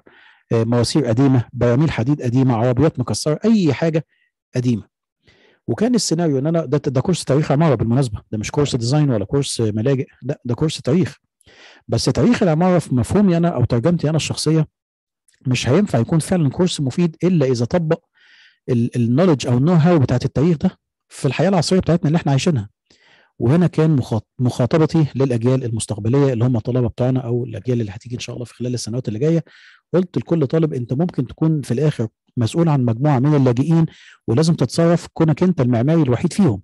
B: آه، مواسير قديمة براميل حديد قديمة عربيات مكسرة أي حاجة قديمة وكان السيناريو ان انا ده, ده كورس تاريخ عماره بالمناسبه ده مش كورس ديزاين ولا كورس ملاجئ لا ده كورس تاريخ بس تاريخ العماره في مفهومي انا او ترجمتي انا الشخصيه مش هينفع يكون فعلا كورس مفيد الا اذا طبق النولج او النو هاو بتاعت التاريخ ده في الحياه العصريه بتاعتنا اللي احنا عايشينها وهنا كان مخاطبتي للاجيال المستقبليه اللي هم الطلبه بتوعنا او الاجيال اللي هتيجي ان شاء الله في خلال السنوات اللي جايه قلت لكل طالب انت ممكن تكون في الاخر مسؤول عن مجموعه من اللاجئين ولازم تتصرف كونك انت المعماري الوحيد فيهم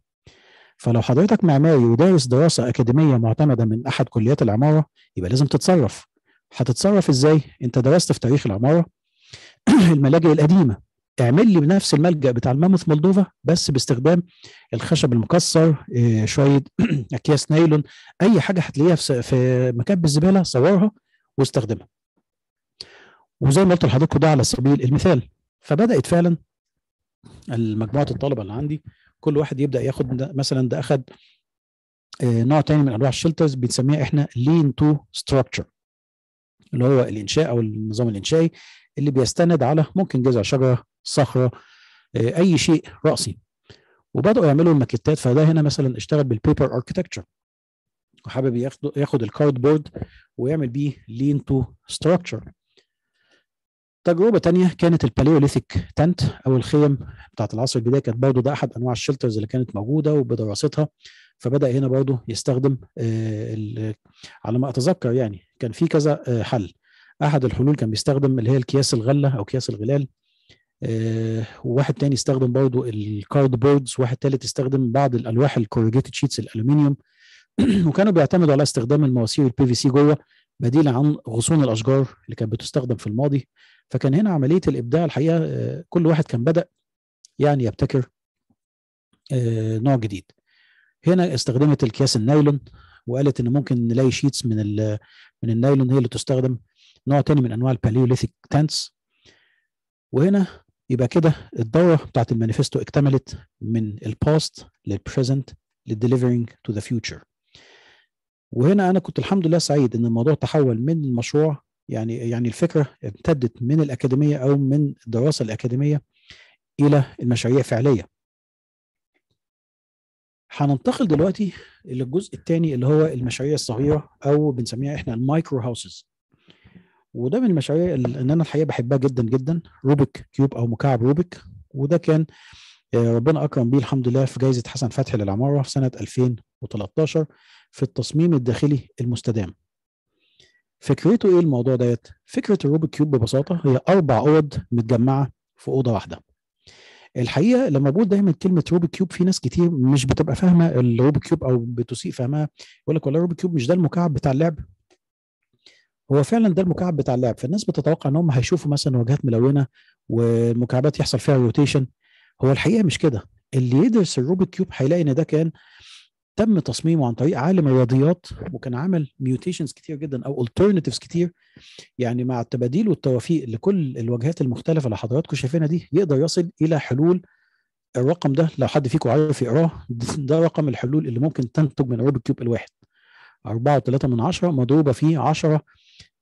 B: فلو حضرتك معماري ودارس دراسه اكاديميه معتمده من احد كليات العماره يبقى لازم تتصرف هتتصرف ازاي انت درست في تاريخ العماره الملاجئ القديمه اعمل لي نفس الملجا بتاع الماموث مولدوفا بس باستخدام الخشب المكسر آه، شويه اكياس نايلون اي حاجه هتلاقيها في مكب الزباله صورها واستخدمها وزي ما قلت لحضراتكم ده على سبيل المثال فبدات فعلا المجموعه الطلبه اللي عندي كل واحد يبدا ياخد مثلا ده اخد آه، نوع تاني من انواع الشلترز بنسميها احنا لين تو ستراكشر اللي هو الانشاء او النظام الانشائي اللي بيستند على ممكن جذع شجره صخره آه، اي شيء راسي وبداوا يعملوا الماكيتات فده هنا مثلا اشتغل بالبيبر اركتكتشر وحابب ياخد ياخد بورد ويعمل بيه لين تو ستراكشر تجربه تانية كانت الباليوليثيك تنت او الخيم بتاعت العصر الجديد كانت برضه ده احد انواع الشلترز اللي كانت موجوده وبدراستها فبدا هنا برضه يستخدم آه، على ما اتذكر يعني كان في كذا آه، حل احد الحلول كان بيستخدم اللي هي الكياس الغله او كياس الغلال آه، وواحد تاني استخدم برضه الكارد بوردز واحد تالت استخدم بعض الالواح الكوريجيتد شيتس الالومنيوم وكانوا بيعتمدوا على استخدام المواسير البي في سي جوه بديل عن غصون الاشجار اللي كانت بتستخدم في الماضي فكان هنا عمليه الابداع الحقيقه آه، كل واحد كان بدا يعني يبتكر آه، نوع جديد هنا استخدمت الكياس النايلون وقالت ان ممكن نلاقي شيتس من من النايلون هي اللي تستخدم نوع تاني من انواع الباليوليثيك تانس وهنا يبقى كده الدوره بتاعت المانيفستو اكتملت من الباست للبريزنت للديليفرينج تو ذا فيوتشر وهنا انا كنت الحمد لله سعيد ان الموضوع تحول من المشروع يعني يعني الفكره امتدت من الاكاديميه او من الدراسه الاكاديميه الى المشاريع فعليه هننتقل دلوقتي للجزء الثاني اللي هو المشاريع الصغيره او بنسميها احنا المايكرو هاوسز وده من المشاريع اللي انا الحقيقه بحبها جدا جدا روبيك كيوب او مكعب روبيك وده كان آه، ربنا اكرم بيه الحمد لله في جائزه حسن فتحي للعماره في سنه 2013 في التصميم الداخلي المستدام فكرته ايه الموضوع ديت فكره الروبيك كيوب ببساطه هي اربع اوض متجمعه في اوضه واحده الحقيقه لما بقول دايما كلمه روبيك كيوب في ناس كتير مش بتبقى فاهمه الروبيك كيوب او بتسيء فهمها يقول لك والله الروبيك كيوب مش ده المكعب بتاع اللعب هو فعلا ده المكعب بتاع اللعب فالناس بتتوقع ان هم هيشوفوا مثلا واجهات ملونه والمكعبات يحصل فيها روتيشن هو الحقيقه مش كده اللي يدرس الروبيك كيوب هيلاقي ان ده كان تم تصميمه عن طريق عالم الرياضيات وكان عمل ميوتيشنز كتير جدا او alternatives كتير يعني مع التباديل والتوافيق لكل الوجهات المختلفه اللي حضراتكم شايفينها دي يقدر يصل الى حلول الرقم ده لو حد فيكم عارف يقراه ده رقم الحلول اللي ممكن تنتج من روبيك كيوب الواحد 4.3 من 10 مضروبه في 10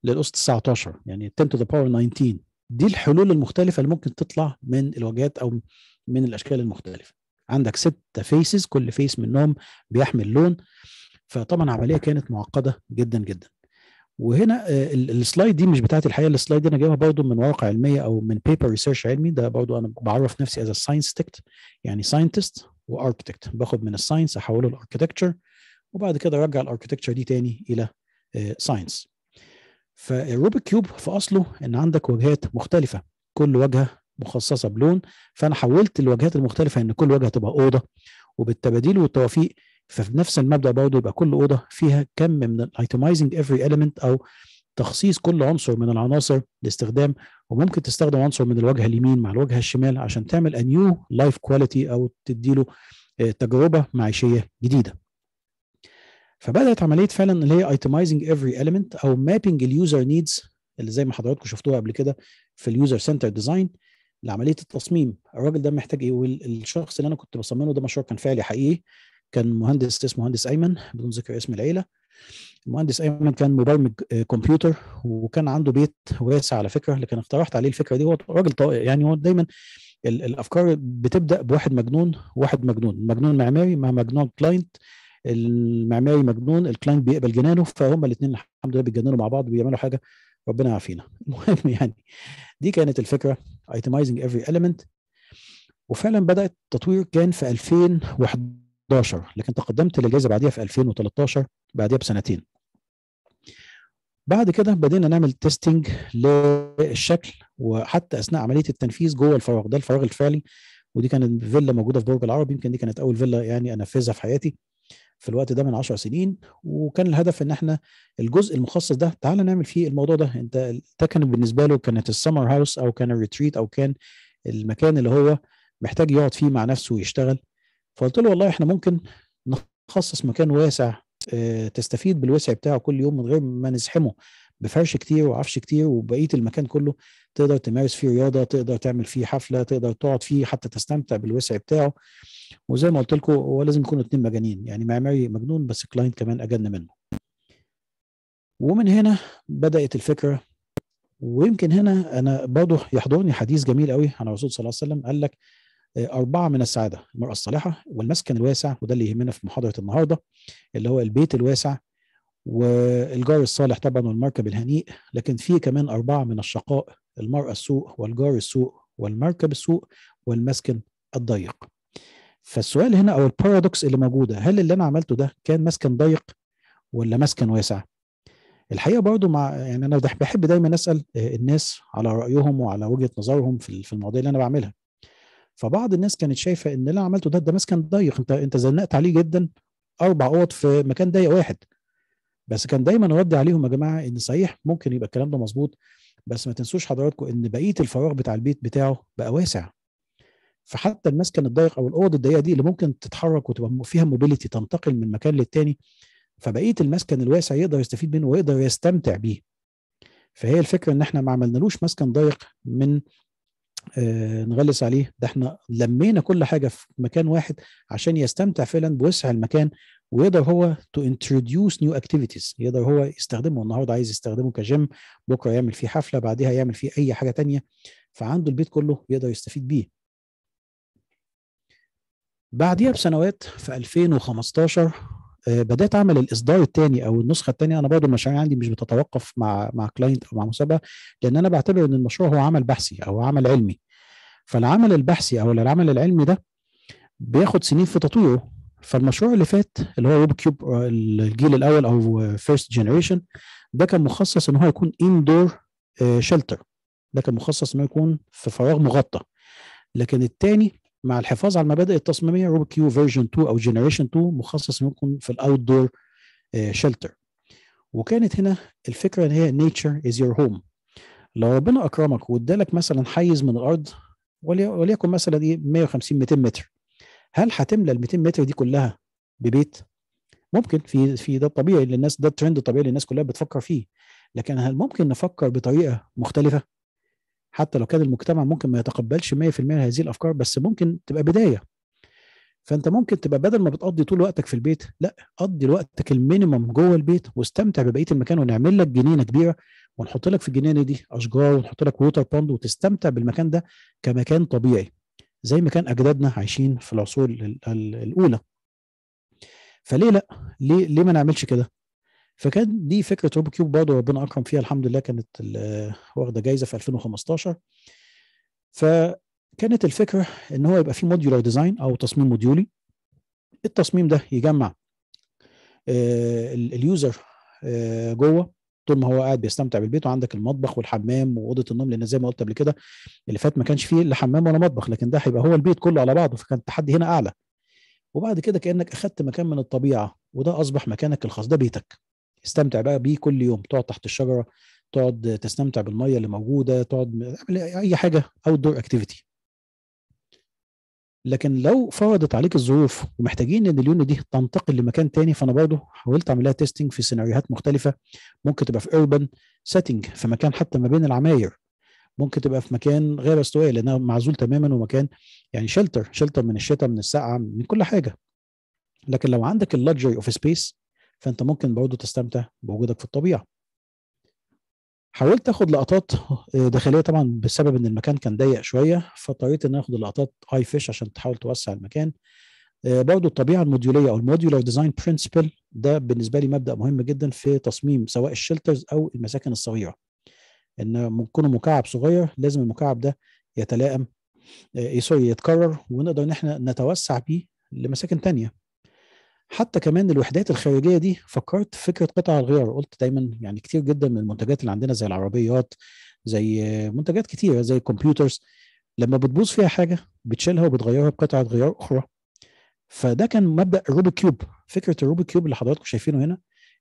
B: للأس 19 يعني 10 to the power 19 دي الحلول المختلفه اللي ممكن تطلع من الوجهات او من الاشكال المختلفه عندك ست فيسز كل فيس منهم بيحمل لون فطبعا العمليه كانت معقده جدا جدا وهنا آه، السلايد دي مش بتاعتي الحقيقه السلايد دي انا جايبها برضه من ورقه علميه او من بيبر ريسيرش علمي ده برضه انا بعرف نفسي از ساينس تكت يعني ساينتست واركتكت باخد من الساينس احوله لاركتكتشر وبعد كده ارجع الاركتكتشر دي تاني الى ساينس فالروبيك كيوب في اصله ان عندك وجهات مختلفه كل وجهه مخصصه بلون فانا حولت الواجهات المختلفه ان كل واجهه تبقى اوضه وبالتباديل والتوافيق ففي نفس المبدا برضه يبقى كل اوضه فيها كم من الايتمايزنج افري اليمنت او تخصيص كل عنصر من العناصر لاستخدام وممكن تستخدم عنصر من الواجهه اليمين مع الواجهه الشمال عشان تعمل انيو لايف كواليتي او تديله آه، تجربه معيشيه جديده. فبدات عمليه فعلا اللي هي ايتمايزنج افري اليمنت او مابينج اليوزر نيدز اللي زي ما حضراتكم شفتوها قبل كده في اليوزر سنتر ديزاين لعمليه التصميم الراجل ده محتاج ايه والشخص اللي انا كنت بصممه ده مشروع كان فعلي حقيقي كان مهندس اسمه مهندس ايمن بدون ذكر اسم العيله المهندس ايمن كان مبرمج آه، كمبيوتر وكان عنده بيت واسع على فكره لكن اقترحت عليه الفكره دي هو راجل طائع يعني هو دايما الافكار بتبدا بواحد مجنون وواحد مجنون مجنون معماري مع مجنون كلاينت المعماري مجنون الكلاينت بيقبل جنانه فهم الاثنين الحمد لله بيتجننوا مع بعض بيعملوا حاجه ربنا يعافينا المهم يعني دي كانت الفكره itemizing every element وفعلا بدأ التطوير كان في 2011 لكن تقدمت للجائزة بعديها في 2013 بعديها بسنتين بعد كده بدينا نعمل تيستنج للشكل وحتى اثناء عمليه التنفيذ جوه الفراغ ده الفراغ الفعلي ودي كانت فيلا موجوده في برج العرب يمكن دي كانت اول فيلا يعني انفذها في حياتي في الوقت ده من 10 سنين وكان الهدف ان احنا الجزء المخصص ده تعالى نعمل فيه الموضوع ده انت ده كان بالنسبه له كانت السمر هاوس او كان الريتريت او كان المكان اللي هو محتاج يقعد فيه مع نفسه ويشتغل فقلت له والله احنا ممكن نخصص مكان واسع آه، تستفيد بالوسع بتاعه كل يوم من غير ما نزحمه بفرش كتير وعفش كتير وبقيه المكان كله تقدر تمارس فيه رياضه تقدر تعمل فيه حفله تقدر تقعد فيه حتى تستمتع بالوسع بتاعه وزي ما قلت لكم هو لازم يكونوا اتنين مجانين يعني معماري مجنون بس كلاينت كمان اجن منه ومن هنا بدات الفكره ويمكن هنا انا برضه يحضرني حديث جميل قوي عن الرسول صلى الله عليه وسلم قال لك آه، أربعة من السعادة المرأة الصالحة والمسكن الواسع وده اللي يهمنا في محاضرة النهاردة اللي هو البيت الواسع والجار الصالح طبعا والمركب الهنيء لكن في كمان أربعة من الشقاء المرأة السوء والجار السوء والمركب السوء والمسكن الضيق فالسؤال هنا أو البارادوكس اللي موجودة هل اللي أنا عملته ده كان مسكن ضيق ولا مسكن واسع؟ الحقيقه برضو مع يعني انا بحب دايما اسال آه، الناس على رايهم وعلى وجهه نظرهم في في المواضيع اللي انا بعملها فبعض الناس كانت شايفه ان اللي انا عملته ده ده مسكن ضيق انت انت زنقت عليه جدا اربع اوض في مكان ضيق واحد بس كان دايما رد عليهم يا جماعه ان صحيح ممكن يبقى الكلام ده مظبوط بس ما تنسوش حضراتكم ان بقيه الفراغ بتاع البيت بتاعه بقى واسع فحتى المسكن الضيق او الاوض الضيقه دي اللي ممكن تتحرك وتبقى فيها موبيليتي تنتقل من مكان للتاني فبقيه المسكن الواسع يقدر يستفيد منه ويقدر يستمتع بيه فهي الفكره ان احنا ما عملنالوش مسكن ضيق من آه نغلس عليه ده احنا لمينا كل حاجه في مكان واحد عشان يستمتع فعلا بوسع المكان ويقدر هو تو انتروديوس نيو اكتيفيتيز يقدر هو يستخدمه النهارده عايز يستخدمه كجيم بكره يعمل فيه حفله بعدها يعمل فيه اي حاجه تانية فعنده البيت كله يقدر يستفيد بيه بعديها بسنوات في 2015 آه، بدات اعمل الاصدار الثاني او النسخه الثانيه انا برضو المشاريع عندي مش بتتوقف مع مع كلاينت او مع مسابقه لان انا بعتبر ان المشروع هو عمل بحثي او عمل علمي فالعمل البحثي او العمل العلمي ده بياخد سنين في تطويره فالمشروع اللي فات اللي هو روب كيوب آه، الجيل الاول او فيرست جنريشن ده كان مخصص ان هو يكون اندور آه، شيلتر ده كان مخصص انه يكون في فراغ مغطى لكن الثاني مع الحفاظ على المبادئ التصميميه روب كيو فيرجن 2 او جنريشن 2 مخصص انه يكون في الاوت دور شيلتر وكانت هنا الفكره ان هي نيتشر از يور هوم لو ربنا اكرمك وادالك مثلا حيز من الارض وليكن مثلا ايه 150 200 متر هل هتملى ال 200 متر دي كلها ببيت؟ ممكن في في ده الطبيعي للناس ده الترند الطبيعي اللي الناس كلها بتفكر فيه لكن هل ممكن نفكر بطريقه مختلفه؟ حتى لو كان المجتمع ممكن ما يتقبلش 100% هذه الافكار بس ممكن تبقى بدايه فانت ممكن تبقى بدل ما بتقضي طول وقتك في البيت لا قضي وقتك المينيمم جوه البيت واستمتع ببقيه المكان ونعمل لك جنينه كبيره ونحط لك في الجنينه دي اشجار ونحط لك ووتر بوند وتستمتع بالمكان ده كمكان طبيعي زي ما كان اجدادنا عايشين في العصور الاولى فليه لا ليه ليه ما نعملش كده فكان دي فكره روبو كيوب برضه ربنا اكرم فيها الحمد لله كانت واخده جايزه في 2015 فكانت الفكره ان هو يبقى في موديولار ديزاين او تصميم موديولي التصميم ده يجمع آه، اليوزر آه، جوه طول ما هو قاعد بيستمتع بالبيت وعندك المطبخ والحمام واوضه النوم لان زي ما قلت قبل كده اللي فات ما كانش فيه لا حمام ولا مطبخ لكن ده هيبقى هو البيت كله على بعضه فكان التحدي هنا اعلى وبعد كده كانك اخذت مكان من الطبيعه وده اصبح مكانك الخاص ده بيتك استمتع بقى بيه كل يوم تقعد تحت الشجره تقعد تستمتع بالميه اللي موجوده تقعد اي حاجه اوت دور اكتيفيتي لكن لو فرضت عليك الظروف ومحتاجين ان اليونت دي تنتقل لمكان تاني فانا برضه حاولت اعملها تيستنج في سيناريوهات مختلفه ممكن تبقى في اوربان سيتنج في مكان حتى ما بين العماير ممكن تبقى في مكان غير استوائي لانها معزول تماما ومكان يعني شلتر شلتر من الشتاء من السقعه من كل حاجه لكن لو عندك اللكجري اوف سبيس فانت ممكن برضه تستمتع بوجودك في الطبيعه حاولت اخد لقطات آه، داخليه طبعا بسبب ان المكان كان ضيق شويه فاضطريت ان اخد لقطات اي فيش عشان تحاول توسع المكان آه، برضو الطبيعه الموديوليه او الموديولر ديزاين برنسبل ده بالنسبه لي مبدا مهم جدا في تصميم سواء الشلترز او المساكن الصغيره ان يكون مكعب صغير لازم المكعب ده يتلائم سوري آه، يتكرر ونقدر ان احنا نتوسع بيه لمساكن ثانيه حتى كمان الوحدات الخارجيه دي فكرت في فكره قطع الغيار قلت دايما يعني كتير جدا من المنتجات اللي عندنا زي العربيات زي منتجات كتيره زي الكمبيوترز لما بتبوظ فيها حاجه بتشيلها وبتغيرها بقطعه غيار اخرى فده كان مبدا الروبيك كيوب فكره الروبيك كيوب اللي حضراتكم شايفينه هنا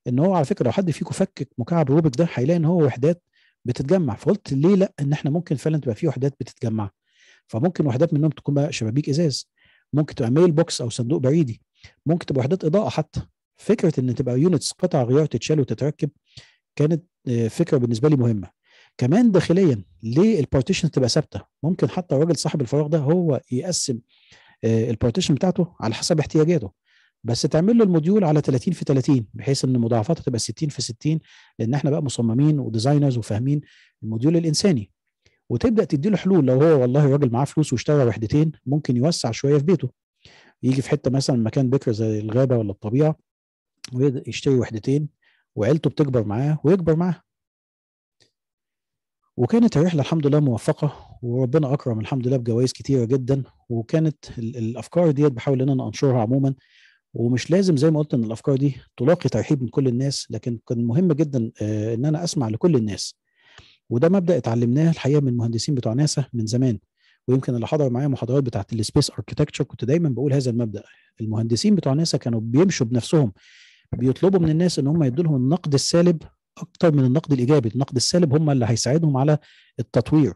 B: ان هو على فكره لو حد فيكم فكك مكعب روبيك ده هيلاقي ان هو وحدات بتتجمع فقلت ليه لا ان احنا ممكن فعلا تبقى في وحدات بتتجمع فممكن وحدات منهم تكون بقى شبابيك ازاز ممكن تبقى ميل بوكس او صندوق بريدي ممكن تبقى وحدات اضاءه حتى فكره ان تبقى يونتس قطع غيار تتشال وتتركب كانت آه، فكره بالنسبه لي مهمه كمان داخليا ليه البارتيشن تبقى ثابته ممكن حتى الراجل صاحب الفراغ ده هو يقسم آه، البارتيشن بتاعته على حسب احتياجاته بس تعمل له الموديول على 30 في 30 بحيث ان مضاعفاتها تبقى 60 في 60 لان احنا بقى مصممين وديزاينرز وفاهمين الموديول الانساني وتبدا تدي له حلول لو هو والله الراجل معاه فلوس واشترى وحدتين ممكن يوسع شويه في بيته يجي في حته مثلا مكان بكر زي الغابه ولا الطبيعه ويشتري وحدتين وعيلته بتكبر معاه ويكبر معاه وكانت الرحله الحمد لله موفقه وربنا اكرم الحمد لله بجوائز كتيره جدا وكانت الافكار ديت بحاول ان انا انشرها عموما ومش لازم زي ما قلت ان الافكار دي تلاقي ترحيب من كل الناس لكن كان مهم جدا آه، ان انا اسمع لكل الناس وده مبدا اتعلمناه الحقيقه من المهندسين بتوع ناسا من زمان ويمكن اللي حضر معايا محاضرات بتاعت السبيس اركتكتشر كنت دايما بقول هذا المبدا المهندسين بتوع ناسا كانوا بيمشوا بنفسهم بيطلبوا من الناس ان هم يدوا لهم النقد السالب اكتر من النقد الايجابي النقد السالب هم اللي هيساعدهم على التطوير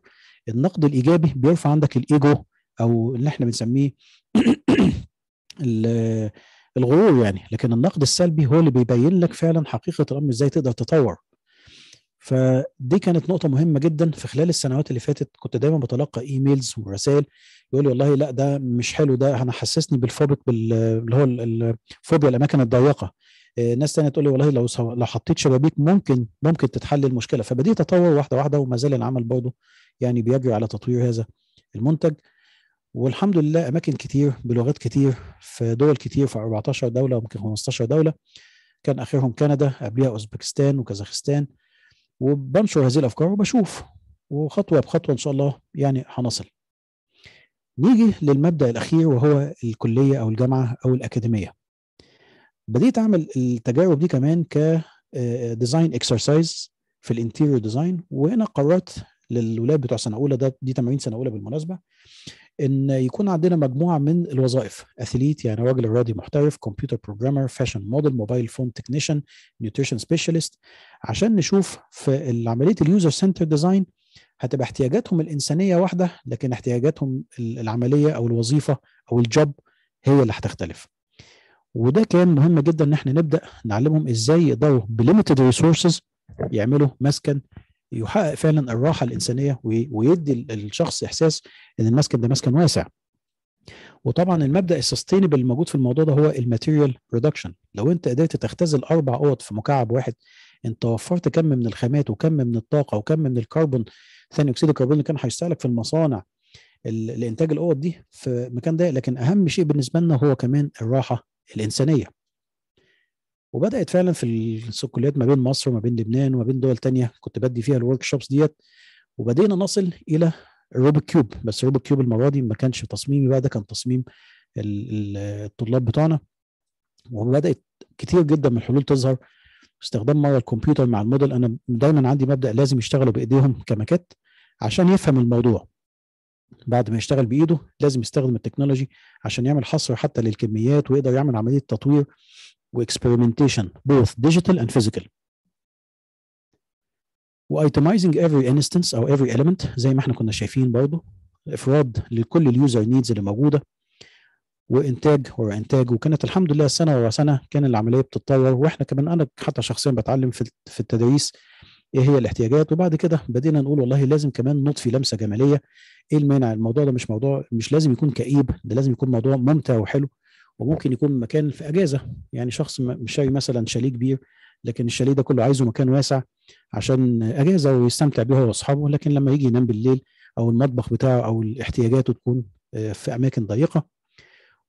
B: النقد الايجابي بيرفع عندك الايجو او اللي احنا بنسميه الغرور يعني لكن النقد السلبي هو اللي بيبين لك فعلا حقيقه الامر ازاي تقدر تطور فدي كانت نقطة مهمة جدا في خلال السنوات اللي فاتت كنت دايما بتلقى ايميلز ورسائل يقول لي والله لا ده مش حلو ده انا حسسني بالفوبيك اللي هو الفوبيا الاماكن الضيقة آه، ناس تانية تقول لي والله لو لو حطيت شبابيك ممكن ممكن تتحل المشكلة فبديت اتطور واحدة واحدة وما زال العمل برضه يعني بيجري على تطوير هذا المنتج والحمد لله اماكن كتير بلغات كتير في دول كتير في 14 دولة ممكن 15 دولة كان اخرهم كندا قبلها اوزبكستان وكازاخستان وبنشر هذه الافكار وبشوف وخطوه بخطوه ان شاء الله يعني هنصل نيجي للمبدا الاخير وهو الكليه او الجامعه او الاكاديميه بديت اعمل التجارب دي كمان ك ديزاين آه، اكسرسايز في الانتيريور ديزاين وهنا قررت للولاد بتوع سنه اولى ده دي تمارين سنه اولى بالمناسبه ان يكون عندنا مجموعه من الوظائف اثليت يعني راجل رياضي محترف كمبيوتر بروجرامر فاشن موديل موبايل فون تكنيشن نيوتريشن سبيشالست عشان نشوف في عمليه اليوزر سنتر ديزاين هتبقى احتياجاتهم الانسانيه واحده لكن احتياجاتهم العمليه او الوظيفه او الجوب هي اللي هتختلف وده كان مهم جدا ان احنا نبدا نعلمهم ازاي يقدروا بليمتد ريسورسز يعملوا مسكن يحقق فعلا الراحه الانسانيه ويدي الشخص احساس ان المسكن ده مسكن واسع وطبعا المبدا السستينبل الموجود في الموضوع ده هو الماتيريال برودكشن لو انت قدرت تختزل اربع اوض في مكعب واحد انت وفرت كم من الخامات وكم من الطاقه وكم من الكربون ثاني اكسيد الكربون اللي كان هيستهلك في المصانع لانتاج الاوض دي في المكان ده لكن اهم شيء بالنسبه لنا هو كمان الراحه الانسانيه وبدات فعلا في الكليات ما بين مصر وما بين لبنان وما بين دول تانية كنت بدي فيها الورك شوبس ديت وبدينا نصل الى روبيك كيوب بس روبيك كيوب المره دي ما كانش تصميمي بقى ده كان تصميم الطلاب بتوعنا وبدات كتير جدا من الحلول تظهر استخدام مره الكمبيوتر مع الموديل انا دايما عندي مبدا لازم يشتغلوا بايديهم كماكات عشان يفهم الموضوع بعد ما يشتغل بايده لازم يستخدم التكنولوجي عشان يعمل حصر حتى للكميات ويقدر يعمل عمليه تطوير وإكسبرمنتيشن بوث ديجيتال اند فيزيكال وايتمايزنج افري انستنس او افري اليمنت زي ما احنا كنا شايفين برضه افراد لكل اليوزر نيدز اللي موجوده وانتاج ورا انتاج وكانت الحمد لله سنه ورا سنه كان العمليه بتتطور واحنا كمان انا حتى شخصيا بتعلم في في التدريس ايه هي الاحتياجات وبعد كده بدينا نقول والله لازم كمان نضفي لمسه جماليه ايه المانع الموضوع ده مش موضوع مش لازم يكون كئيب ده لازم يكون موضوع ممتع وحلو وممكن يكون مكان في اجازه يعني شخص مش شاري مثلا شاليه كبير لكن الشاليه ده كله عايزه مكان واسع عشان اجازه ويستمتع بيها هو واصحابه لكن لما يجي ينام بالليل او المطبخ بتاعه او احتياجاته تكون آه، في اماكن ضيقه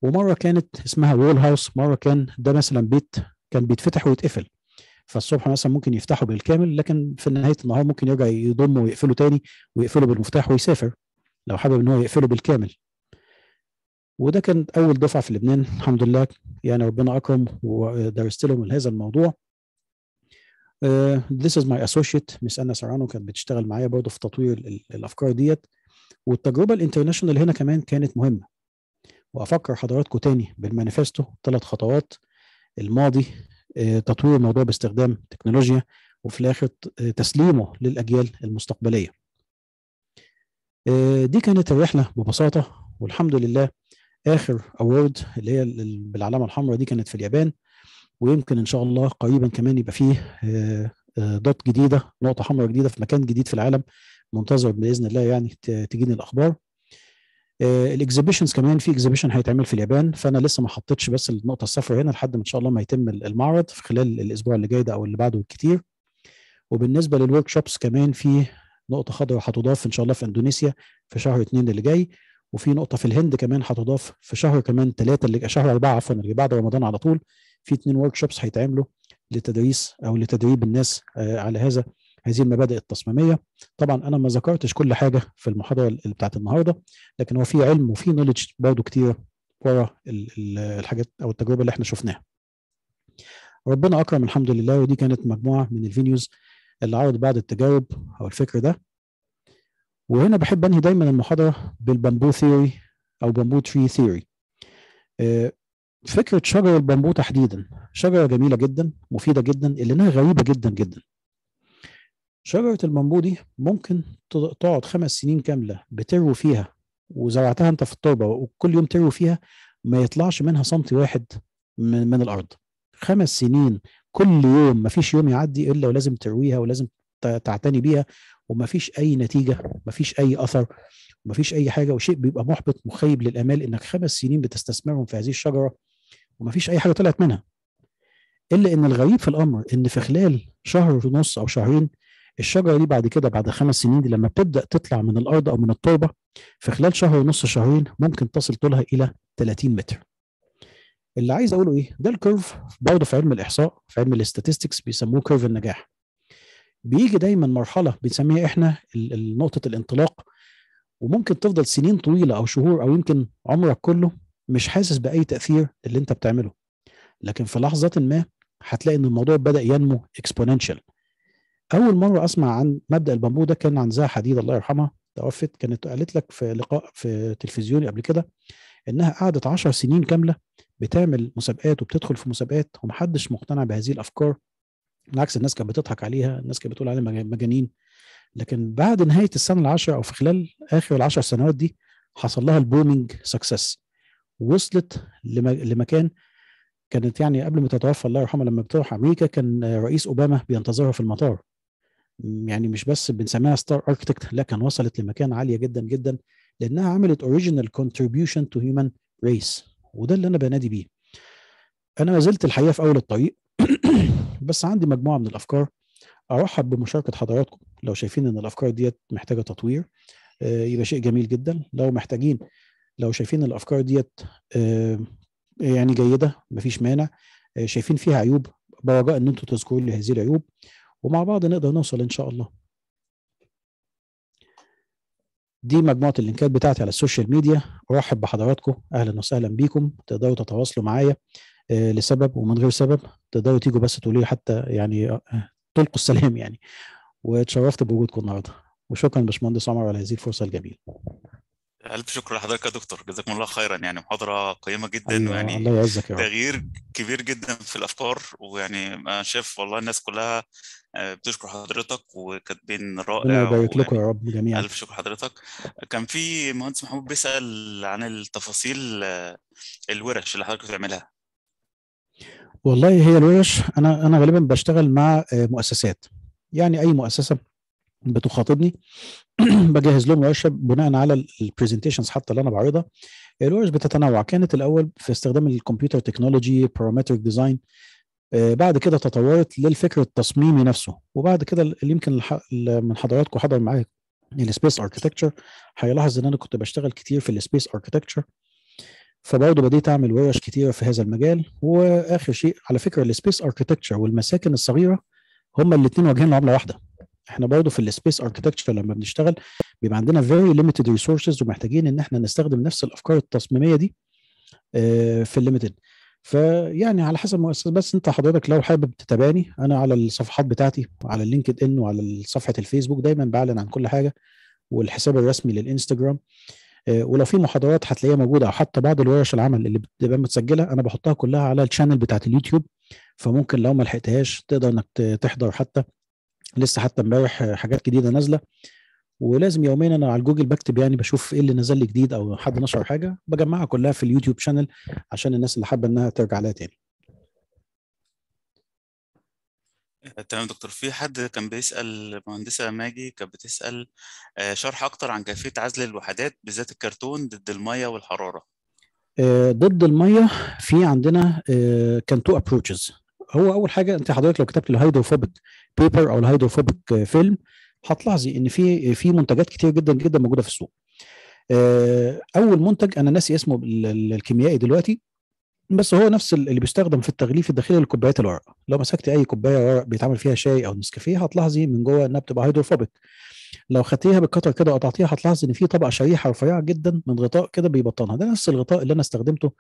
B: ومره كانت اسمها وول هاوس مره كان ده مثلا بيت كان بيتفتح ويتقفل فالصبح مثلا ممكن يفتحه بالكامل لكن في نهايه النهار ممكن يرجع يضمه ويقفله تاني ويقفله بالمفتاح ويسافر لو حابب ان هو يقفله بالكامل وده كان اول دفعه في لبنان الحمد لله يعني ربنا اكرم ودرست لهم هذا الموضوع ذيس از ماي اسوشيت مس انا سرانو كانت بتشتغل معايا برضه في تطوير الافكار ديت والتجربه الانترناشونال هنا كمان كانت مهمه وافكر حضراتكم تاني بالمانيفستو ثلاث خطوات الماضي uh, تطوير الموضوع باستخدام تكنولوجيا وفي الاخر uh, تسليمه للاجيال المستقبليه uh, دي كانت الرحله ببساطه والحمد لله اخر اوورد اللي هي بالعلامه الحمراء دي كانت في اليابان ويمكن ان شاء الله قريبا كمان يبقى فيه دوت آه، آه، جديده نقطه حمراء جديده في مكان جديد في العالم منتظر باذن الله يعني تجيني الاخبار آه، الاكزيبيشنز كمان في اكزيبيشن هيتعمل في اليابان فانا لسه ما حطيتش بس النقطه الصفر هنا لحد ما ان شاء الله ما يتم المعرض في خلال الاسبوع اللي جاي ده او اللي بعده بالكتير وبالنسبه للورك شوبس كمان في نقطه خضراء هتضاف ان شاء الله في اندونيسيا في شهر اثنين اللي جاي وفي نقطه في الهند كمان هتضاف في شهر كمان ثلاثه اللي شهر اربعه عفوا اللي بعد رمضان على طول في اثنين ورك شوبس هيتعملوا لتدريس او لتدريب الناس آه، على هذا هذه المبادئ التصميميه طبعا انا ما ذكرتش كل حاجه في المحاضره بتاعت النهارده لكن هو في علم وفي نولج برضه كتير ورا الحاجات او التجربه اللي احنا شفناها ربنا اكرم الحمد لله ودي كانت مجموعه من الفينيوز اللي عرض بعض التجارب او الفكر ده وهنا بحب انهي دايما المحاضره بالبامبو ثيوري او بامبو تري ثيوري فكره شجر البامبو تحديدا شجره جميله جدا مفيده جدا اللي انها غريبه جدا جدا شجره البامبو دي ممكن تقعد خمس سنين كامله بتروي فيها وزرعتها انت في التربه وكل يوم تروي فيها ما يطلعش منها سنتي واحد من, من الارض خمس سنين كل يوم ما فيش يوم يعدي الا ولازم ترويها ولازم تعتني بيها ومفيش اي نتيجه فيش اي اثر فيش اي حاجه وشيء بيبقى محبط مخيب للامال انك خمس سنين بتستثمرهم في هذه الشجره ومفيش اي حاجه طلعت منها الا ان الغريب في الامر ان في خلال شهر ونص او شهرين الشجره دي بعد كده بعد خمس سنين دي لما بتبدا تطلع من الارض او من التربه في خلال شهر ونص شهرين ممكن تصل طولها الى 30 متر اللي عايز اقوله ايه ده الكيرف برضه في علم الاحصاء في علم الاستاتستكس بيسموه كيرف النجاح بيجي دايما مرحله بنسميها احنا نقطه الانطلاق وممكن تفضل سنين طويله او شهور او يمكن عمرك كله مش حاسس باي تاثير اللي انت بتعمله لكن في لحظه ما هتلاقي ان الموضوع بدا ينمو اكسبوننشال اول مره اسمع عن مبدا البامبو ده كان عن زها حديد الله يرحمها توفت كانت قالت لك في لقاء في تلفزيوني قبل كده انها قعدت 10 سنين كامله بتعمل مسابقات وبتدخل في مسابقات ومحدش مقتنع بهذه الافكار بالعكس الناس كانت بتضحك عليها الناس كانت بتقول عليها مجانين لكن بعد نهايه السنه العشرة او في خلال اخر العشر سنوات دي حصل لها البومينج سكسس وصلت لمكان كانت يعني قبل ما تتوفى الله يرحمها لما بتروح امريكا كان رئيس اوباما بينتظرها في المطار يعني مش بس بنسميها ستار اركتكت لا كان وصلت لمكان عاليه جدا جدا لانها عملت اوريجينال كونتريبيوشن تو هيومن ريس وده اللي انا بنادي بيه انا ما زلت الحقيقه في اول الطريق بس عندي مجموعه من الافكار ارحب بمشاركه حضراتكم لو شايفين ان الافكار ديت محتاجه تطوير آه، يبقى شيء جميل جدا لو محتاجين لو شايفين الافكار ديت آه، يعني جيده مفيش مانع آه، شايفين فيها عيوب برجاء ان انتم تذكروا لي هذه العيوب ومع بعض نقدر نوصل ان شاء الله دي مجموعه اللينكات بتاعتي على السوشيال ميديا ارحب بحضراتكم اهلا وسهلا بيكم تقدروا تتواصلوا معايا آه، لسبب ومن غير سبب تقدروا تيجوا بس تقولوا لي حتى يعني آه، تلقوا السلام يعني واتشرفت بوجودكم النهارده وشكرا باشمهندس عمر على هذه الفرصه الجميله
A: ألف شكر لحضرتك يا دكتور جزاكم الله خيرا يعني محاضرة قيمة جدا أيوة ويعني الله يعزك يا رب. تغيير كبير جدا في الأفكار ويعني أنا شايف والله الناس كلها آه، بتشكر حضرتك وكاتبين رائع الله يبارك لكم يا
B: رب جميعا ألف شكر
A: حضرتك كان في مهندس محمود بيسأل عن التفاصيل الورش اللي حضرتك بتعملها
B: والله هي الورش انا انا غالبا بشتغل مع آه، مؤسسات يعني اي مؤسسه بتخاطبني بجهز لهم ورشه بناء على البرزنتيشنز حتى اللي انا بعرضها الورش بتتنوع كانت الاول في استخدام الكمبيوتر تكنولوجي بارامتريك ديزاين بعد كده تطورت للفكر التصميمي نفسه وبعد كده اللي يمكن من حضراتكم حضر معايا السبيس اركتكتشر هيلاحظ ان انا كنت بشتغل كتير في السبيس اركتكتشر فبرضه بديت اعمل ورش كتيره في هذا المجال واخر شيء على فكره السبيس اركتكتشر والمساكن الصغيره هما الاثنين واجهين عمله واحده احنا برضه في السبيس اركتكتشر لما بنشتغل بيبقى عندنا فيري ليميتد ريسورسز ومحتاجين ان احنا نستخدم نفس الافكار التصميميه دي آه، في الليميتد فيعني على حسب مؤسسة بس انت حضرتك لو حابب تتابعني انا على الصفحات بتاعتي على اللينكد ان وعلى صفحه الفيسبوك دايما بعلن عن كل حاجه والحساب الرسمي للانستجرام آه، ولو في محاضرات هتلاقيها موجوده او حتى بعض الورش العمل اللي بتبقى متسجله انا بحطها كلها على الشانل بتاعت اليوتيوب فممكن لو ما لحقتهاش تقدر انك تحضر حتى لسه حتى امبارح حاجات جديده نازله ولازم يوميا انا على الجوجل بكتب يعني بشوف ايه اللي نزل لي جديد او حد نشر حاجه بجمعها كلها في اليوتيوب شانل عشان الناس اللي حابه انها ترجع لها تاني
A: آه، تمام دكتور في حد كان بيسأل مهندسة ماجي كانت بتسأل آه، شرح أكتر عن كيفية عزل الوحدات بالذات الكرتون ضد المية والحرارة
B: آه، ضد الميه في عندنا كان تو ابروتشز هو اول حاجه انت حضرتك لو كتبت الهيدروفوبيك بيبر او الهيدروفوبيك فيلم هتلاحظي ان في في منتجات كتير جدا جدا موجوده في السوق اول منتج انا ناسي اسمه الكيميائي دلوقتي بس هو نفس اللي بيستخدم في التغليف الداخلي لكوبايات الورق لو مسكت اي كوبايه ورق بيتعمل فيها شاي او نسكافيه هتلاحظي من جوه انها بتبقى هيدروفوبيك لو خدتيها بالقطر كده وقطعتيها هتلاحظي ان في طبقه شريحه رفيعه جدا من غطاء كده بيبطنها ده نفس الغطاء اللي انا استخدمته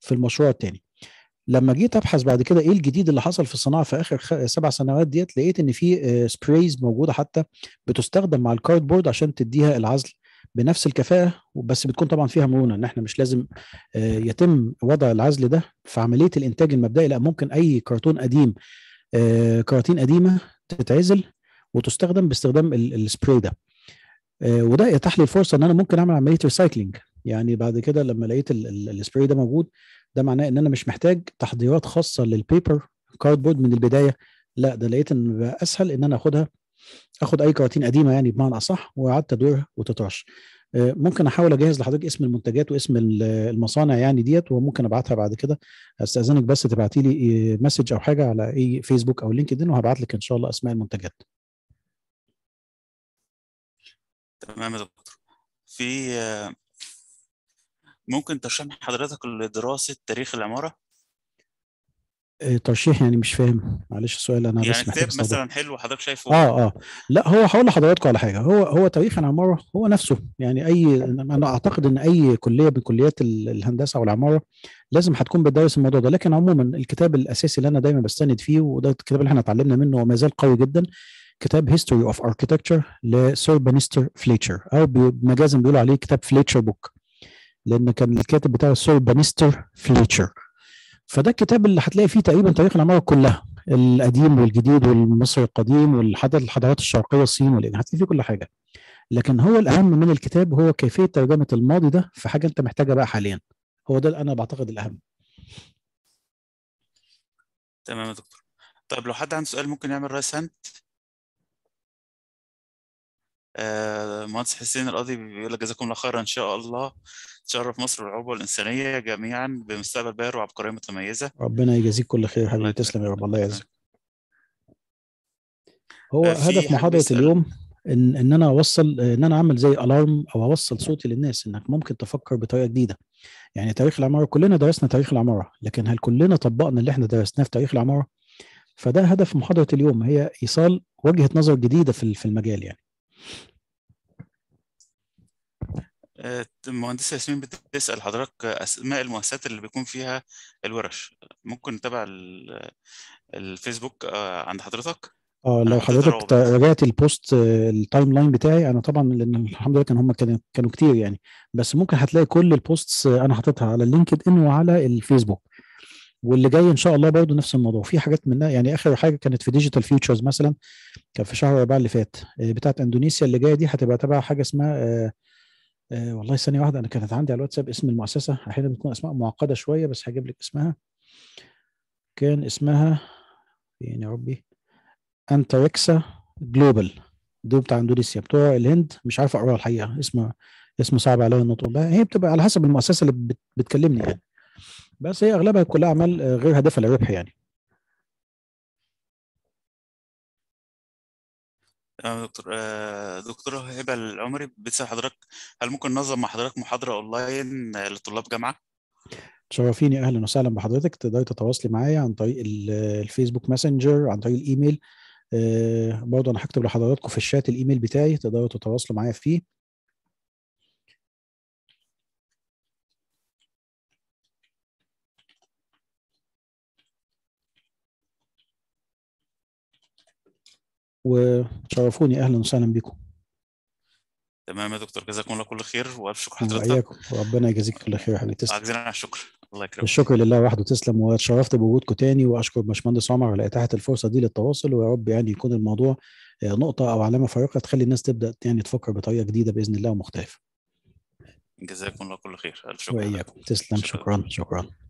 B: في المشروع الثاني لما جيت ابحث بعد كده ايه الجديد اللي حصل في الصناعه في اخر سبع سنوات ديت لقيت ان في سبرايز آه، موجوده حتى بتستخدم مع بورد عشان تديها العزل بنفس الكفاءه بس بتكون طبعا فيها مرونه ان احنا مش لازم آه، يتم وضع العزل ده في عمليه الانتاج المبدئي لا ممكن اي كرتون قديم آه، كراتين قديمه تتعزل وتستخدم باستخدام السبراي ده آه، وده يتاح لي الفرصه ان انا ممكن اعمل عمليه ريسايكلينج يعني بعد كده لما لقيت السبراي ده موجود ده معناه ان انا مش محتاج تحضيرات خاصه للبيبر كاردبورد من البدايه لا ده لقيت ان بقى اسهل ان انا اخدها اخد اي كراتين قديمه يعني بمعنى اصح واعاد تدويرها وتترش آه، ممكن احاول اجهز لحضرتك اسم المنتجات واسم المصانع يعني ديت وممكن ابعتها بعد كده استاذنك بس تبعتي لي مسج آه، او حاجه على اي فيسبوك او لينكدين وهبعت لك ان شاء الله اسماء المنتجات
A: تمام يا دكتور في آه، ممكن ترشح حضرتك لدراسه تاريخ العماره
B: آه، ترشيح يعني مش فاهم معلش السؤال انا يعني كتاب مثلا حلو حضرتك شايفه اه اه لا هو هقول لحضراتكم على حاجه هو هو تاريخ العماره هو نفسه يعني اي انا اعتقد ان اي كليه من كليات الهندسه او العماره لازم هتكون بتدرس الموضوع ده لكن عموما الكتاب الاساسي اللي انا دايما بستند فيه وده الكتاب اللي احنا اتعلمنا منه وما زال قوي جدا كتاب هيستوري اوف اركتكتشر لسير بانستر فليتشر او مجازا بيقولوا عليه كتاب فليتشر بوك لان كان الكاتب بتاعه سير بانستر فليتشر فده الكتاب اللي هتلاقي فيه تقريبا تاريخ العماره كلها القديم والجديد والمصري القديم والحضارات الحضارات الشرقيه الصين والإن هتلاقي فيه كل حاجه لكن هو الاهم من الكتاب هو كيفيه ترجمه الماضي ده في حاجه انت محتاجها بقى حاليا هو ده اللي انا بعتقد الاهم
A: تمام يا دكتور طيب لو حد عنده سؤال ممكن يعمل رايس هاند المهندس آه، حسين القاضي بيقول لك جزاكم الله خيرا ان شاء الله تشرف مصر والعروبه الانسانيه جميعا بمستقبل باهر وعبقريه متميزه
B: ربنا يجازيك كل خير حبيبي تسلم يا رب الله يعزك هو آه، هدف محاضره آه. اليوم ان ان انا اوصل ان انا اعمل زي الارم او اوصل صوتي للناس انك ممكن تفكر بطريقه جديده يعني تاريخ العماره كلنا درسنا تاريخ العماره لكن هل كلنا طبقنا اللي احنا درسناه في تاريخ العماره فده هدف محاضره اليوم هي ايصال وجهه نظر جديده في المجال يعني
A: آه، مهندس ياسمين بتسأل حضرتك أسماء المؤسسات اللي بيكون فيها الورش ممكن نتابع الفيسبوك آه، عند حضرتك
B: اه لو حضرتك راجعت البوست آه، التايم لاين بتاعي انا طبعا لان الحمد لله كان هم كانوا كتير يعني بس ممكن هتلاقي كل البوستس انا حاططها على اللينكد ان وعلى الفيسبوك واللي جاي ان شاء الله برضه نفس الموضوع في حاجات منها يعني اخر حاجه كانت في ديجيتال فيوتشرز مثلا كان في شهر اربعه اللي فات آه، بتاعت اندونيسيا اللي جايه دي هتبقى تبع حاجه اسمها آه آه والله ثانيه واحده انا كانت عندي على الواتساب اسم المؤسسه احيانا بتكون اسماء معقده شويه بس هجيب لك اسمها كان اسمها يعني يا ربي انتريكسا جلوبال دول بتاع اندونيسيا بتوع الهند مش عارف اقراها الحقيقه اسمه اسمه صعب عليا النطق هي بتبقى على حسب المؤسسه اللي بتكلمني يعني بس هي اغلبها كلها اعمال آه، غير هادفه للربح يعني
A: آه، دكتور آه، دكتورة هبه العمري بتسأل حضرتك هل ممكن ننظم مع حضرتك محاضره اونلاين لطلاب جامعه؟
B: تشرفيني اهلا وسهلا بحضرتك تقدري تتواصلي معايا عن طريق الفيسبوك ماسنجر عن طريق الايميل برضه انا هكتب لحضراتكم في الشات الايميل بتاعي تقدروا تتواصلوا معايا فيه وتشرفوني اهلا وسهلا بكم
A: تمام يا دكتور جزاكم الله كل خير والف شكر حضرتك وإياكم
B: ربنا يجازيك كل خير يا حبيبي تسلم عجزنا على الشكر
A: الله يكرمك الشكر
B: لله وحده تسلم واتشرفت بوجودكم تاني واشكر باشمهندس عمر على اتاحه الفرصه دي للتواصل ويا رب يعني يكون الموضوع آه، نقطه او علامه فارقه تخلي الناس تبدا يعني تفكر بطريقه جديده باذن الله ومختلفه
A: جزاكم الله كل خير الف شكر
B: وحياكم تسلم شكرا شكرا, شكرا.